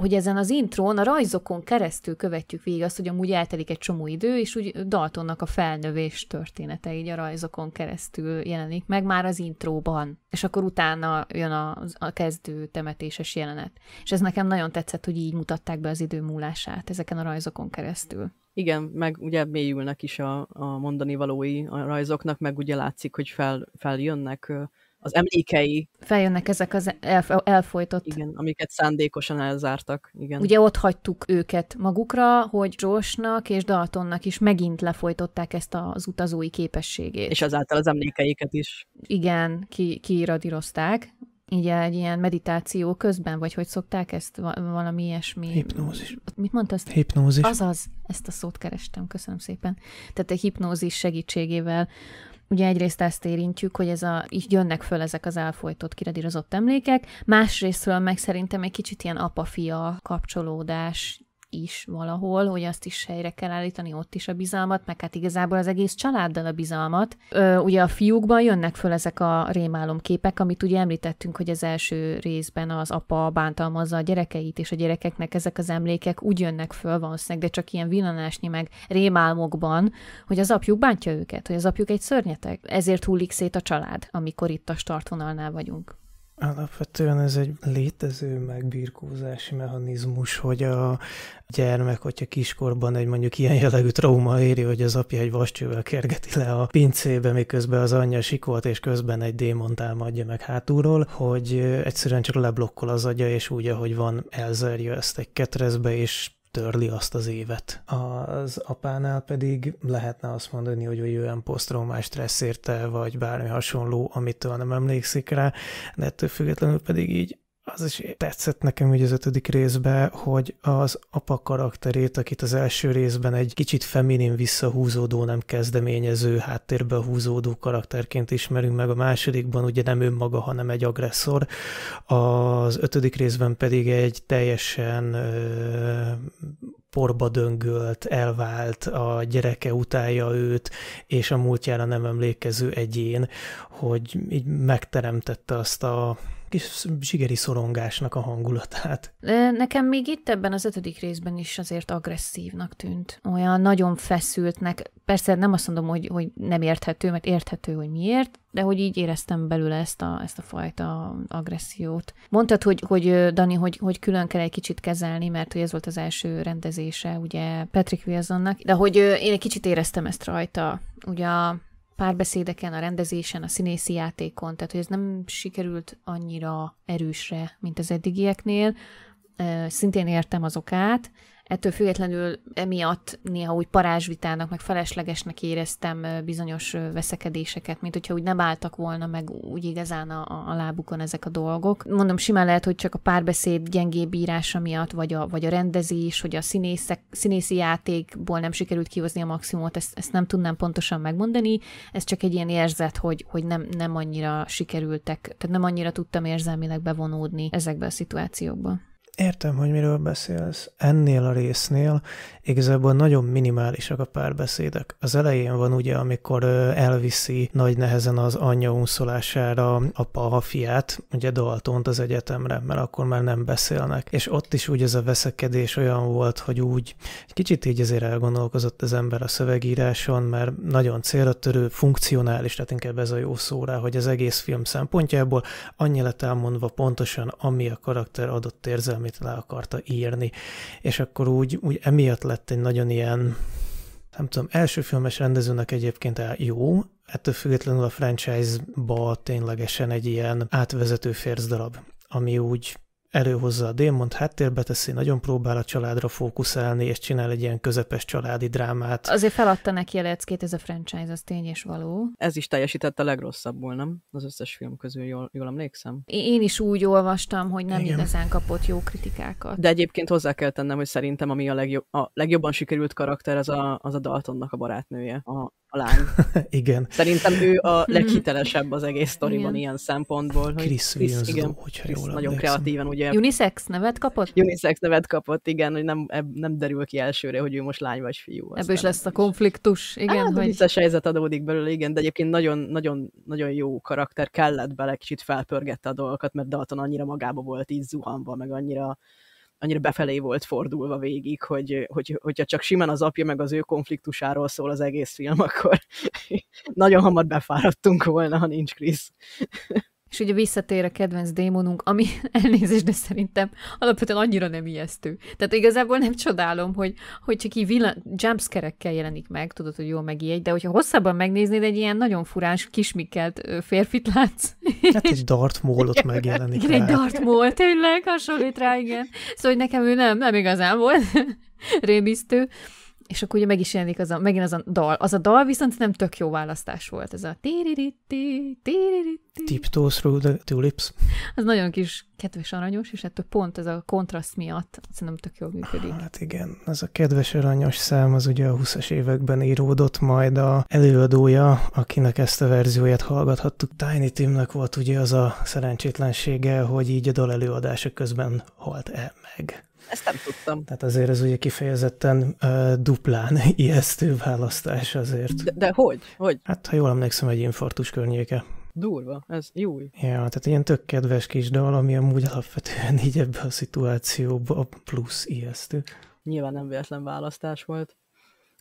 hogy ezen az intrón, a rajzokon keresztül követjük végig azt, hogy amúgy eltelik egy csomó idő, és úgy Daltonnak a felnövés története így a rajzokon keresztül jelenik meg már az intróban, és akkor utána jön a, a kezdő temetéses jelenet. És ez nekem nagyon tetszett, hogy így mutatták be az idő múlását ezeken a rajzokon keresztül. Igen, meg ugye mélyülnek is a, a mondani valói a rajzoknak, meg ugye látszik, hogy fel, feljönnek az emlékei. Feljönnek ezek az elf elfolytott... Igen, amiket szándékosan elzártak. Igen. Ugye ott hagytuk őket magukra, hogy Joshnak és Daltonnak is megint lefolytották ezt az utazói képességét. És azáltal az emlékeiket is. Igen, ki, kiiradírozták. Így egy ilyen meditáció közben, vagy hogy szokták ezt valami ilyesmi... Hipnózis. Mit mondtasz? Hipnózis. Azaz, ezt a szót kerestem, köszönöm szépen. Tehát egy hipnózis segítségével Ugye egyrészt ezt érintjük, hogy ez a, így jönnek föl ezek az elfolytott, kiradírozott emlékek, másrésztről meg szerintem egy kicsit ilyen apa-fia kapcsolódás is valahol, hogy azt is helyre kell állítani, ott is a bizalmat, meg hát igazából az egész családdal a bizalmat. Ö, ugye a fiúkban jönnek föl ezek a rémálomképek, amit ugye említettünk, hogy az első részben az apa bántalmazza a gyerekeit, és a gyerekeknek ezek az emlékek úgy jönnek föl valószínűleg, de csak ilyen villanásnyi meg rémálmokban, hogy az apjuk bántja őket, hogy az apjuk egy szörnyeteg. Ezért hullik szét a család, amikor itt a startvonalnál vagyunk. Alapvetően ez egy létező megbirkózási mechanizmus, hogy a gyermek, hogyha kiskorban egy mondjuk ilyen jellegű trauma éri, hogy az apja egy vascsővel kergeti le a pincébe, miközben az anyja sikolt, és közben egy démon támadja meg hátulról, hogy egyszerűen csak leblokkol az agya, és úgy, ahogy van, elzerje ezt egy ketrezbe, és törli azt az évet. Az apánál pedig lehetne azt mondani, hogy ő olyan posztromás stressz érte, vagy bármi hasonló, amitől nem emlékszik rá, de ettől függetlenül pedig így az is tetszett nekem így az ötödik részbe, hogy az apa karakterét, akit az első részben egy kicsit feminin visszahúzódó, nem kezdeményező, háttérbe húzódó karakterként ismerünk meg, a másodikban ugye nem önmaga, hanem egy agresszor, az ötödik részben pedig egy teljesen porba döngölt, elvált, a gyereke utálja őt, és a múltjára nem emlékező egyén, hogy így megteremtette azt a kis zsigeri szorongásnak a hangulatát. Nekem még itt ebben az ötödik részben is azért agresszívnak tűnt. Olyan nagyon feszültnek. Persze nem azt mondom, hogy, hogy nem érthető, mert érthető, hogy miért, de hogy így éreztem belőle ezt a, ezt a fajta agressziót. Mondtad, hogy, hogy Dani, hogy, hogy külön kell egy kicsit kezelni, mert hogy ez volt az első rendezése, ugye Patrick Wilsonnak, de hogy én egy kicsit éreztem ezt rajta. Ugye a párbeszédeken, a rendezésen, a színészi játékon, tehát hogy ez nem sikerült annyira erősre, mint az eddigieknél. Szintén értem az okát, Ettől függetlenül emiatt néha úgy parázsvitának, meg feleslegesnek éreztem bizonyos veszekedéseket, mint hogyha úgy nem álltak volna meg úgy igazán a, a lábukon ezek a dolgok. Mondom, simán lehet, hogy csak a párbeszéd gyengébb írása miatt, vagy a, vagy a rendezés, hogy a színészek, színészi játékból nem sikerült kihozni a maximumot, ezt, ezt nem tudnám pontosan megmondani. Ez csak egy ilyen érzet, hogy, hogy nem, nem annyira sikerültek, tehát nem annyira tudtam érzelmileg bevonódni ezekbe a szituációkba. Értem, hogy miről beszélsz. Ennél a résznél igazából nagyon minimálisak a párbeszédek. Az elején van ugye, amikor elviszi nagy nehezen az anyja unszolására apa a fiát, ugye Daltont az egyetemre, mert akkor már nem beszélnek. És ott is úgy ez a veszekedés olyan volt, hogy úgy kicsit így azért elgondolkozott az ember a szövegíráson, mert nagyon célra törő, funkcionális, tehát inkább ez a jó szó rá, hogy az egész film szempontjából annyi lett elmondva pontosan, ami a karakter adott érzelmi amit le akarta írni. És akkor úgy, úgy emiatt lett egy nagyon ilyen, nem tudom, első filmes rendezőnek egyébként jó, ettől függetlenül a franchise-ba ténylegesen egy ilyen átvezető férzdarab, ami úgy előhozza a démont, háttérbe teszi, nagyon próbál a családra fókuszálni, és csinál egy ilyen közepes családi drámát. Azért feladta neki a leckét, ez a franchise, az tény és való. Ez is teljesített a legrosszabbul, nem? Az összes film közül, jól, jól emlékszem. Én is úgy olvastam, hogy nem Igen. igazán kapott jó kritikákat. De egyébként hozzá kell tennem, hogy szerintem ami a, legjobb, a legjobban sikerült karakter, az a, az a Daltonnak a barátnője. A, a lány. igen. Szerintem ő a mhm. leghitelesebb az egész sztoriban ilyen szempontból. Hogy Chris Williams, igen, hogyha Chris jól Nagyon emlékszem. kreatívan, ugye. Unisex nevet kapott? Unisex nevet kapott, igen, hogy nem, nem derül ki elsőre, hogy ő most lány vagy fiú. Ebből is lesz a konfliktus, igen. Á, hát, hogy... vicces helyzet adódik belőle, igen, de egyébként nagyon, nagyon, nagyon jó karakter kellett bele, kicsit felpörgette a dolgokat, mert Dalton annyira magába volt így zuhanva, meg annyira annyira befelé volt fordulva végig, hogy, hogy, hogyha csak simán az apja meg az ő konfliktusáról szól az egész film, akkor nagyon hamar befáradtunk volna, ha nincs Krisz. És ugye visszatér a kedvenc démonunk, ami elnézést, de szerintem alapvetően annyira nem ijesztő. Tehát igazából nem csodálom, hogy, hogy csak így jumpscare-ekkel jelenik meg, tudod, hogy jól megijedj, de hogyha hosszabban megnéznéd, egy ilyen nagyon furáns kismikelt férfit látsz. Hát egy dart mólot megjelenik igen, rá. Egy dart mól, tényleg hasonlít rá, igen. Szóval hogy nekem ő nem, nem igazán volt rémisztő és akkor ugye meg is jelenik az a, megint az a dal. Az a dal viszont nem tök jó választás volt, ez a tiriritti, tiriritti. Tiptoe through the tulips. Az nagyon kis kedves aranyos, és ettől pont ez a kontraszt miatt szerintem tök jól működik. Hát igen, ez a kedves aranyos szám az ugye a 20-as években íródott, majd a előadója, akinek ezt a verzióját hallgathattuk, Tiny Timnek volt ugye az a szerencsétlensége, hogy így a dal előadása közben halt el meg. Ezt nem tudtam. Tehát azért ez ugye kifejezetten uh, duplán ijesztő választás azért. De, de hogy? Hogy? Hát ha jól emlékszem, egy infartus környéke. Durva, ez jó. Ja, tehát ilyen tök kedves kis dal, ami amúgy alapvetően így ebbe a szituációba plusz ijesztő. Nyilván nem véletlen választás volt.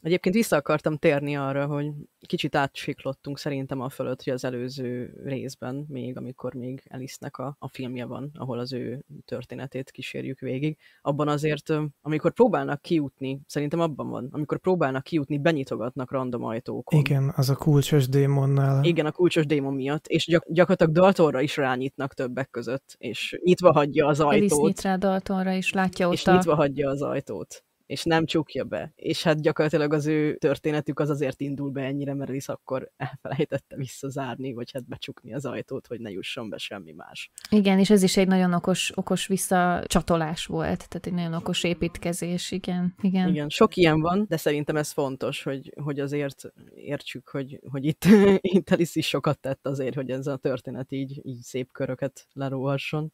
Egyébként vissza akartam térni arra, hogy kicsit átsiklottunk szerintem a fölött, hogy az előző részben, még amikor még Elisnek a, a filmje van, ahol az ő történetét kísérjük végig, abban azért, amikor próbálnak kiútni, szerintem abban van, amikor próbálnak kiútni, benyitogatnak random ajtókon. Igen, az a kulcsos démonnál. Igen, a kulcsos démon miatt, és gyak- gyakorlatilag Daltonra is rányitnak többek között, és nyitva hagyja az ajtót. Elis nyit rá Daltonra, és látja ott és a... nyitva hagyja az ajtót és nem csukja be. És hát gyakorlatilag az ő történetük az azért indul be ennyire, mert Liz akkor elfelejtette visszazárni, vagy hát becsukni az ajtót, hogy ne jusson be semmi más. Igen, és ez is egy nagyon okos, okos visszacsatolás volt, tehát egy nagyon okos építkezés, igen. Igen, igen sok ilyen van, de szerintem ez fontos, hogy, hogy azért értsük, hogy, hogy itt, itt Liz is sokat tett azért, hogy ez a történet így, így szép köröket leróhasson.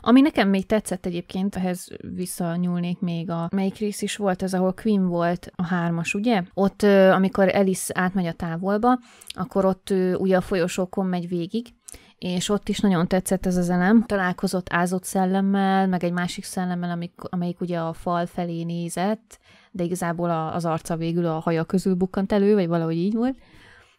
Ami nekem még tetszett egyébként, ehhez visszanyúlnék még a melyik rész is is volt az, ahol Quinn volt a hármas, ugye? Ott, amikor Alice átmegy a távolba, akkor ott ugye a folyosókon megy végig, és ott is nagyon tetszett ez az elem. Találkozott ázott szellemmel, meg egy másik szellemmel, amik, amelyik ugye a fal felé nézett, de igazából a, az arca végül a haja közül bukkant elő, vagy valahogy így volt.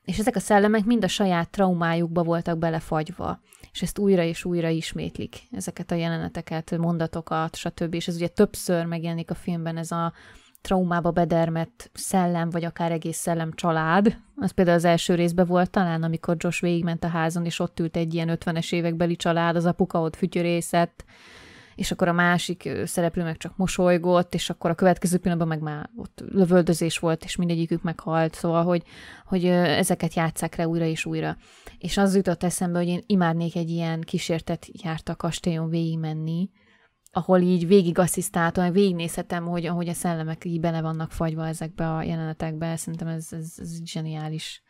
És ezek a szellemek mind a saját traumájukba voltak belefagyva és ezt újra és újra ismétlik, ezeket a jeleneteket, mondatokat, stb. És ez ugye többször megjelenik a filmben ez a traumába bedermett szellem, vagy akár egész szellem család. Az például az első részben volt talán, amikor Josh végigment a házon, és ott ült egy ilyen 50-es évekbeli család, az apuka ott fütyörészett, és akkor a másik szereplő meg csak mosolygott, és akkor a következő pillanatban meg már ott lövöldözés volt, és mindegyikük meghalt, szóval, hogy, hogy ezeket játszák rá újra és újra és az jutott eszembe, hogy én imádnék egy ilyen kísértet a kastélyon végigmenni, ahol így végig asszisztáltam, végignézhetem, hogy ahogy a szellemek így bele vannak fagyva ezekbe a jelenetekbe, szerintem ez, ez, ez zseniális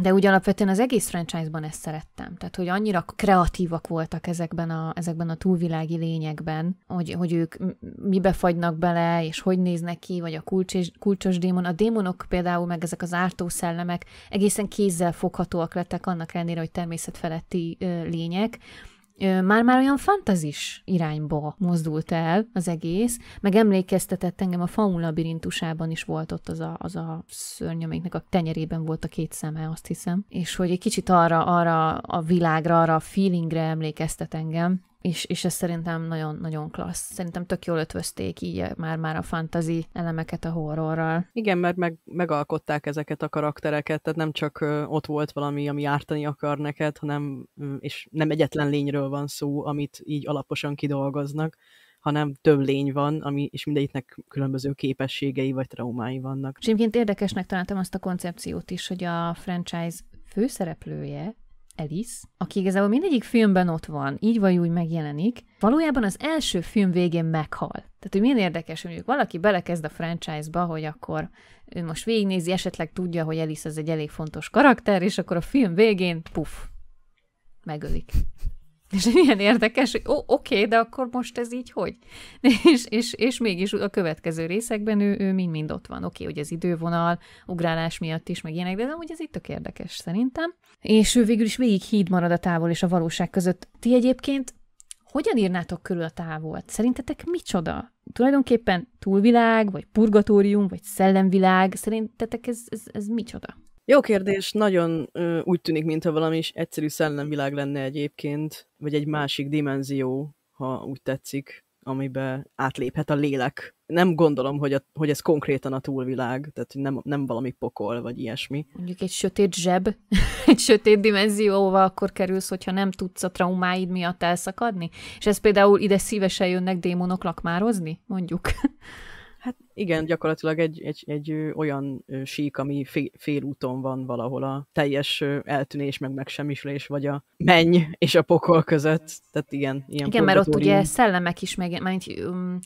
de úgy alapvetően az egész franchise-ban ezt szerettem. Tehát, hogy annyira kreatívak voltak ezekben a, ezekben a túlvilági lényekben, hogy, hogy ők mibe fagynak bele, és hogy néznek ki, vagy a és, kulcsos démon. A démonok például, meg ezek az ártó szellemek egészen kézzel foghatóak lettek annak ellenére, hogy természetfeletti lények, már-már olyan fantazis irányba mozdult el az egész, meg emlékeztetett engem a faun labirintusában is volt ott az a, az a szörny, amiknek a tenyerében volt a két szeme, azt hiszem, és hogy egy kicsit arra, arra a világra, arra a feelingre emlékeztet engem, és, és ez szerintem nagyon-nagyon klassz. Szerintem tök jól ötvözték így már-már a fantazi elemeket a horrorral. Igen, mert meg, megalkották ezeket a karaktereket, tehát nem csak ott volt valami, ami ártani akar neked, hanem, és nem egyetlen lényről van szó, amit így alaposan kidolgoznak, hanem több lény van, ami, és mindegyiknek különböző képességei vagy traumái vannak. És érdekesnek találtam azt a koncepciót is, hogy a franchise főszereplője Alice, aki igazából mindegyik filmben ott van, így vagy úgy megjelenik, valójában az első film végén meghal. Tehát, hogy milyen érdekes, hogy mondjuk valaki belekezd a franchise-ba, hogy akkor ő most végignézi, esetleg tudja, hogy Alice az egy elég fontos karakter, és akkor a film végén, puf, megölik. És milyen érdekes, hogy ó, oké, de akkor most ez így hogy? És, és, és mégis a következő részekben ő, ő mind-mind ott van. Oké, hogy az idővonal, ugrálás miatt is, meg ilyenek, de amúgy ez itt tök érdekes szerintem. És ő végül is végig híd marad a távol és a valóság között. Ti egyébként hogyan írnátok körül a távolt? Szerintetek micsoda? Tulajdonképpen túlvilág, vagy purgatórium, vagy szellemvilág? Szerintetek ez, ez, ez micsoda? Jó kérdés, nagyon ö, úgy tűnik, mintha valami is egyszerű szellemvilág lenne egyébként, vagy egy másik dimenzió, ha úgy tetszik, amiben átléphet a lélek. Nem gondolom, hogy, a, hogy ez konkrétan a túlvilág, tehát nem, nem valami pokol, vagy ilyesmi. Mondjuk egy sötét zseb, egy sötét dimenzióval akkor kerülsz, hogyha nem tudsz a traumáid miatt elszakadni. És ez például ide szívesen jönnek démonok lakmározni, mondjuk. Hát igen, gyakorlatilag egy, egy, egy olyan sík, ami fél, félúton van valahol a teljes eltűnés, meg megsemmisülés, vagy a menny és a pokol között. Tehát igen, ilyen Igen, mert ott ugye szellemek is, meg, mert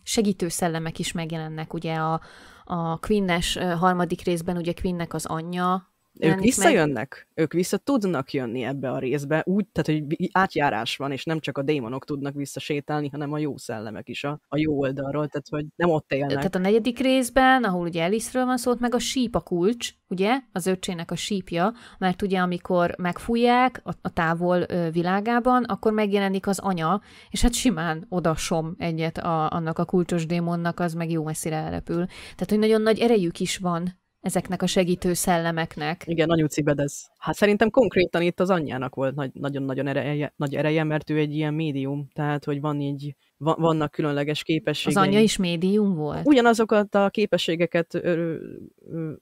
segítő szellemek is megjelennek, ugye a, a Quinnes harmadik részben ugye Quinnnek az anyja, ők visszajönnek, meg. ők vissza tudnak jönni ebbe a részbe, úgy, tehát, hogy átjárás van, és nem csak a démonok tudnak visszasétálni, hanem a jó szellemek is a, a jó oldalról, tehát, hogy nem ott élnek. Tehát a negyedik részben, ahol ugye Elisről van szót, meg a síp a kulcs, ugye, az öcsének a sípja, mert ugye amikor megfújják a, a távol világában, akkor megjelenik az anya, és hát simán odasom egyet a, annak a kulcsos démonnak, az meg jó messzire elrepül. Tehát, hogy nagyon nagy erejük is van ezeknek a segítő szellemeknek. Igen, anyuci bedez. Hát szerintem konkrétan itt az anyjának volt nagy, nagyon-nagyon ereje, nagy ereje, mert ő egy ilyen médium, tehát hogy van így vannak különleges képességei. Az anyja is médium volt? Ugyanazokat a képességeket ö, ö,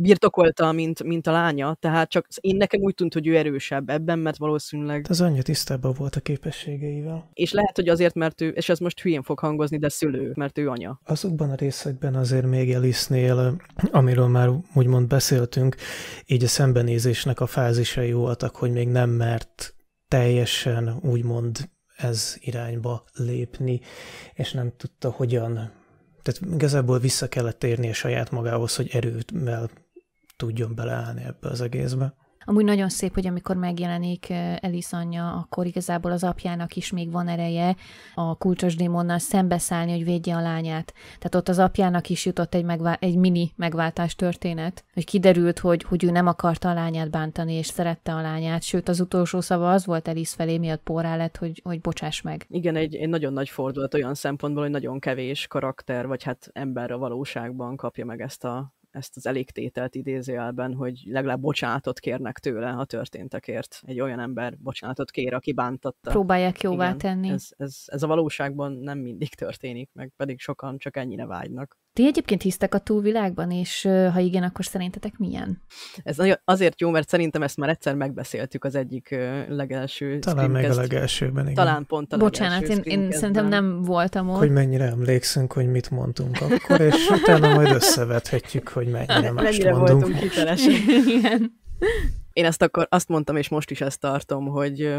birtokolta, mint, mint a lánya, tehát csak én nekem úgy tűnt, hogy ő erősebb ebben, mert valószínűleg... Hát az anyja tisztában volt a képességeivel. És lehet, hogy azért, mert ő, és ez most hülyén fog hangozni, de szülő, mert ő anya. Azokban a részekben azért még Elisnél, amiről már úgymond beszéltünk, így a szembenézésnek a fázisai voltak, hogy még nem mert teljesen úgymond ez irányba lépni, és nem tudta hogyan. Tehát igazából vissza kellett térnie saját magához, hogy erővel tudjon beleállni ebbe az egészbe. Amúgy nagyon szép, hogy amikor megjelenik eh, Elis anyja, akkor igazából az apjának is még van ereje a kulcsos démonnal szembeszállni, hogy védje a lányát. Tehát ott az apjának is jutott egy, megvá- egy mini megváltás történet, hogy kiderült, hogy, hogy ő nem akarta a lányát bántani, és szerette a lányát, sőt az utolsó szava az volt Elis felé, miatt porrá lett, hogy, hogy bocsáss meg. Igen, egy, egy nagyon nagy fordulat olyan szempontból, hogy nagyon kevés karakter, vagy hát ember a valóságban kapja meg ezt a ezt az elégtételt elben, hogy legalább bocsánatot kérnek tőle a történtekért. Egy olyan ember bocsánatot kér, aki bántatta. Próbálják jóvá Igen, tenni. Ez, ez, ez a valóságban nem mindig történik, meg pedig sokan csak ennyire vágynak. Ti egyébként hisztek a túlvilágban, és ha igen, akkor szerintetek milyen? Ez azért jó, mert szerintem ezt már egyszer megbeszéltük az egyik legelső Talán meg a legelsőben, igen. Talán pont a Bocsánat, én, én szerintem nem voltam ott. Hogy mennyire emlékszünk, hogy mit mondtunk akkor, és utána majd összevethetjük, hogy mennyire mást Mennyire mondunk. voltunk Igen. Én ezt akkor azt mondtam, és most is ezt tartom, hogy,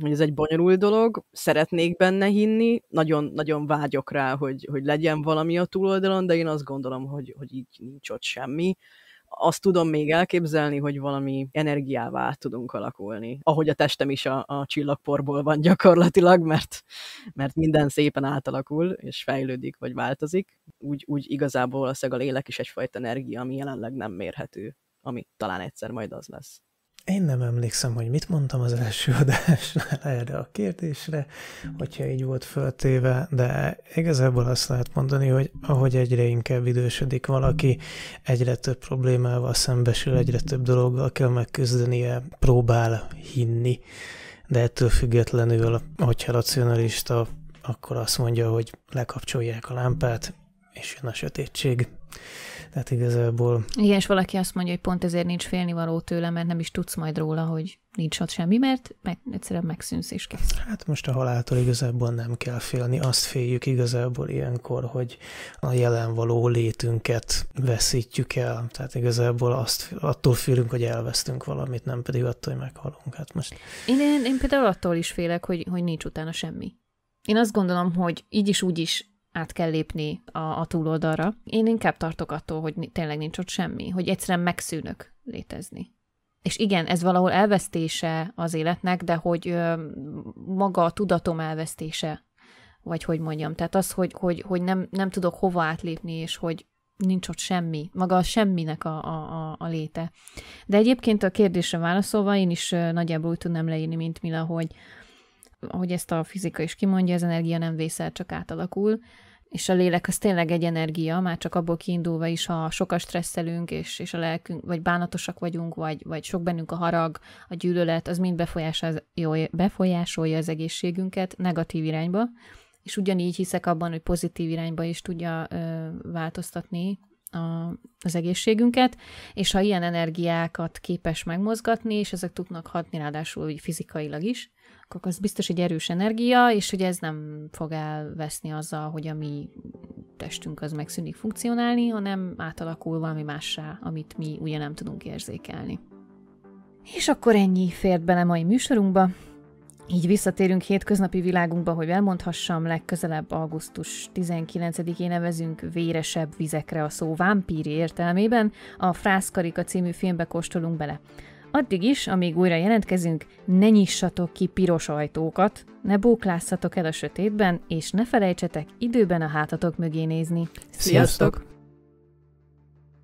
hogy ez egy bonyolult dolog, szeretnék benne hinni, nagyon-nagyon vágyok rá, hogy, hogy legyen valami a túloldalon, de én azt gondolom, hogy, hogy így nincs ott semmi azt tudom még elképzelni, hogy valami energiává tudunk alakulni. Ahogy a testem is a, a csillagporból van gyakorlatilag, mert, mert minden szépen átalakul, és fejlődik, vagy változik. Úgy, úgy igazából a szeg a lélek is egyfajta energia, ami jelenleg nem mérhető, ami talán egyszer majd az lesz. Én nem emlékszem, hogy mit mondtam az első adásnál erre a kérdésre, hogyha így volt föltéve, de igazából azt lehet mondani, hogy ahogy egyre inkább idősödik valaki, egyre több problémával szembesül, egyre több dologgal kell megküzdenie, próbál hinni, de ettől függetlenül, hogyha racionalista, akkor azt mondja, hogy lekapcsolják a lámpát, és jön a sötétség. Tehát igazából... Igen, és valaki azt mondja, hogy pont ezért nincs félnivaló tőle, mert nem is tudsz majd róla, hogy nincs ott semmi, mert meg, egyszerűen megszűnsz és kész. Hát most a haláltól igazából nem kell félni, azt féljük igazából ilyenkor, hogy a jelen való létünket veszítjük el, tehát igazából azt, attól félünk, hogy elvesztünk valamit, nem pedig attól, hogy meghalunk. Hát most... Én, én, én például attól is félek, hogy, hogy nincs utána semmi. Én azt gondolom, hogy így is úgy is át kell lépni a, a túloldalra. Én inkább tartok attól, hogy tényleg nincs ott semmi, hogy egyszerűen megszűnök létezni. És igen, ez valahol elvesztése az életnek, de hogy ö, maga a tudatom elvesztése, vagy hogy mondjam. Tehát az, hogy, hogy, hogy nem, nem tudok hova átlépni, és hogy nincs ott semmi, maga a semminek a, a, a, léte. De egyébként a kérdésre válaszolva én is nagyjából úgy tudnám leírni, mint Mila, hogy, ahogy ezt a fizika is kimondja, az energia nem vészel, csak átalakul, és a lélek az tényleg egy energia, már csak abból kiindulva is, ha sokat stresszelünk, és, és a lelkünk, vagy bánatosak vagyunk, vagy, vagy sok bennünk a harag, a gyűlölet, az mind befolyásolja, az egészségünket negatív irányba, és ugyanígy hiszek abban, hogy pozitív irányba is tudja ö, változtatni a, az egészségünket, és ha ilyen energiákat képes megmozgatni, és ezek tudnak hatni ráadásul fizikailag is, akkor az biztos egy erős energia, és hogy ez nem fog elveszni azzal, hogy a mi testünk az megszűnik funkcionálni, hanem átalakul valami mássá, amit mi ugye nem tudunk érzékelni. És akkor ennyi fért bele mai műsorunkba. Így visszatérünk hétköznapi világunkba, hogy elmondhassam, legközelebb augusztus 19-én nevezünk véresebb vizekre a szó vámpíri értelmében, a Frászkarika című filmbe kóstolunk bele. Addig is, amíg újra jelentkezünk, ne nyissatok ki piros ajtókat, ne bóklászatok el a sötétben, és ne felejtsetek időben a hátatok mögé nézni. Sziasztok! Sziasztok!